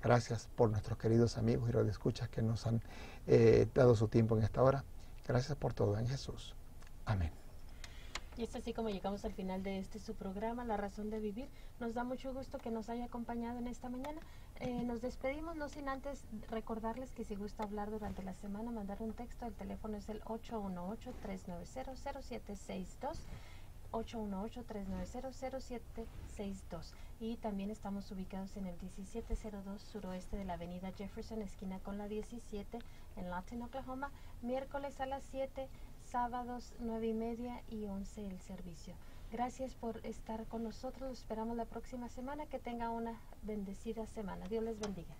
[SPEAKER 2] Gracias por nuestros queridos amigos y escucha que nos han eh, dado su tiempo en esta hora. Gracias por todo en Jesús. Amén.
[SPEAKER 1] Y es así como llegamos al final de este su programa, La Razón de Vivir. Nos da mucho gusto que nos haya acompañado en esta mañana. Eh, nos despedimos, no sin antes recordarles que si gusta hablar durante la semana, mandar un texto. El teléfono es el 818-390-0762. 818 390 Y también estamos ubicados en el 1702 suroeste de la avenida Jefferson, esquina con la 17, en Latin, Oklahoma, miércoles a las 7, sábados 9 y media y 11 el servicio. Gracias por estar con nosotros. esperamos la próxima semana. Que tenga una bendecida semana. Dios les bendiga.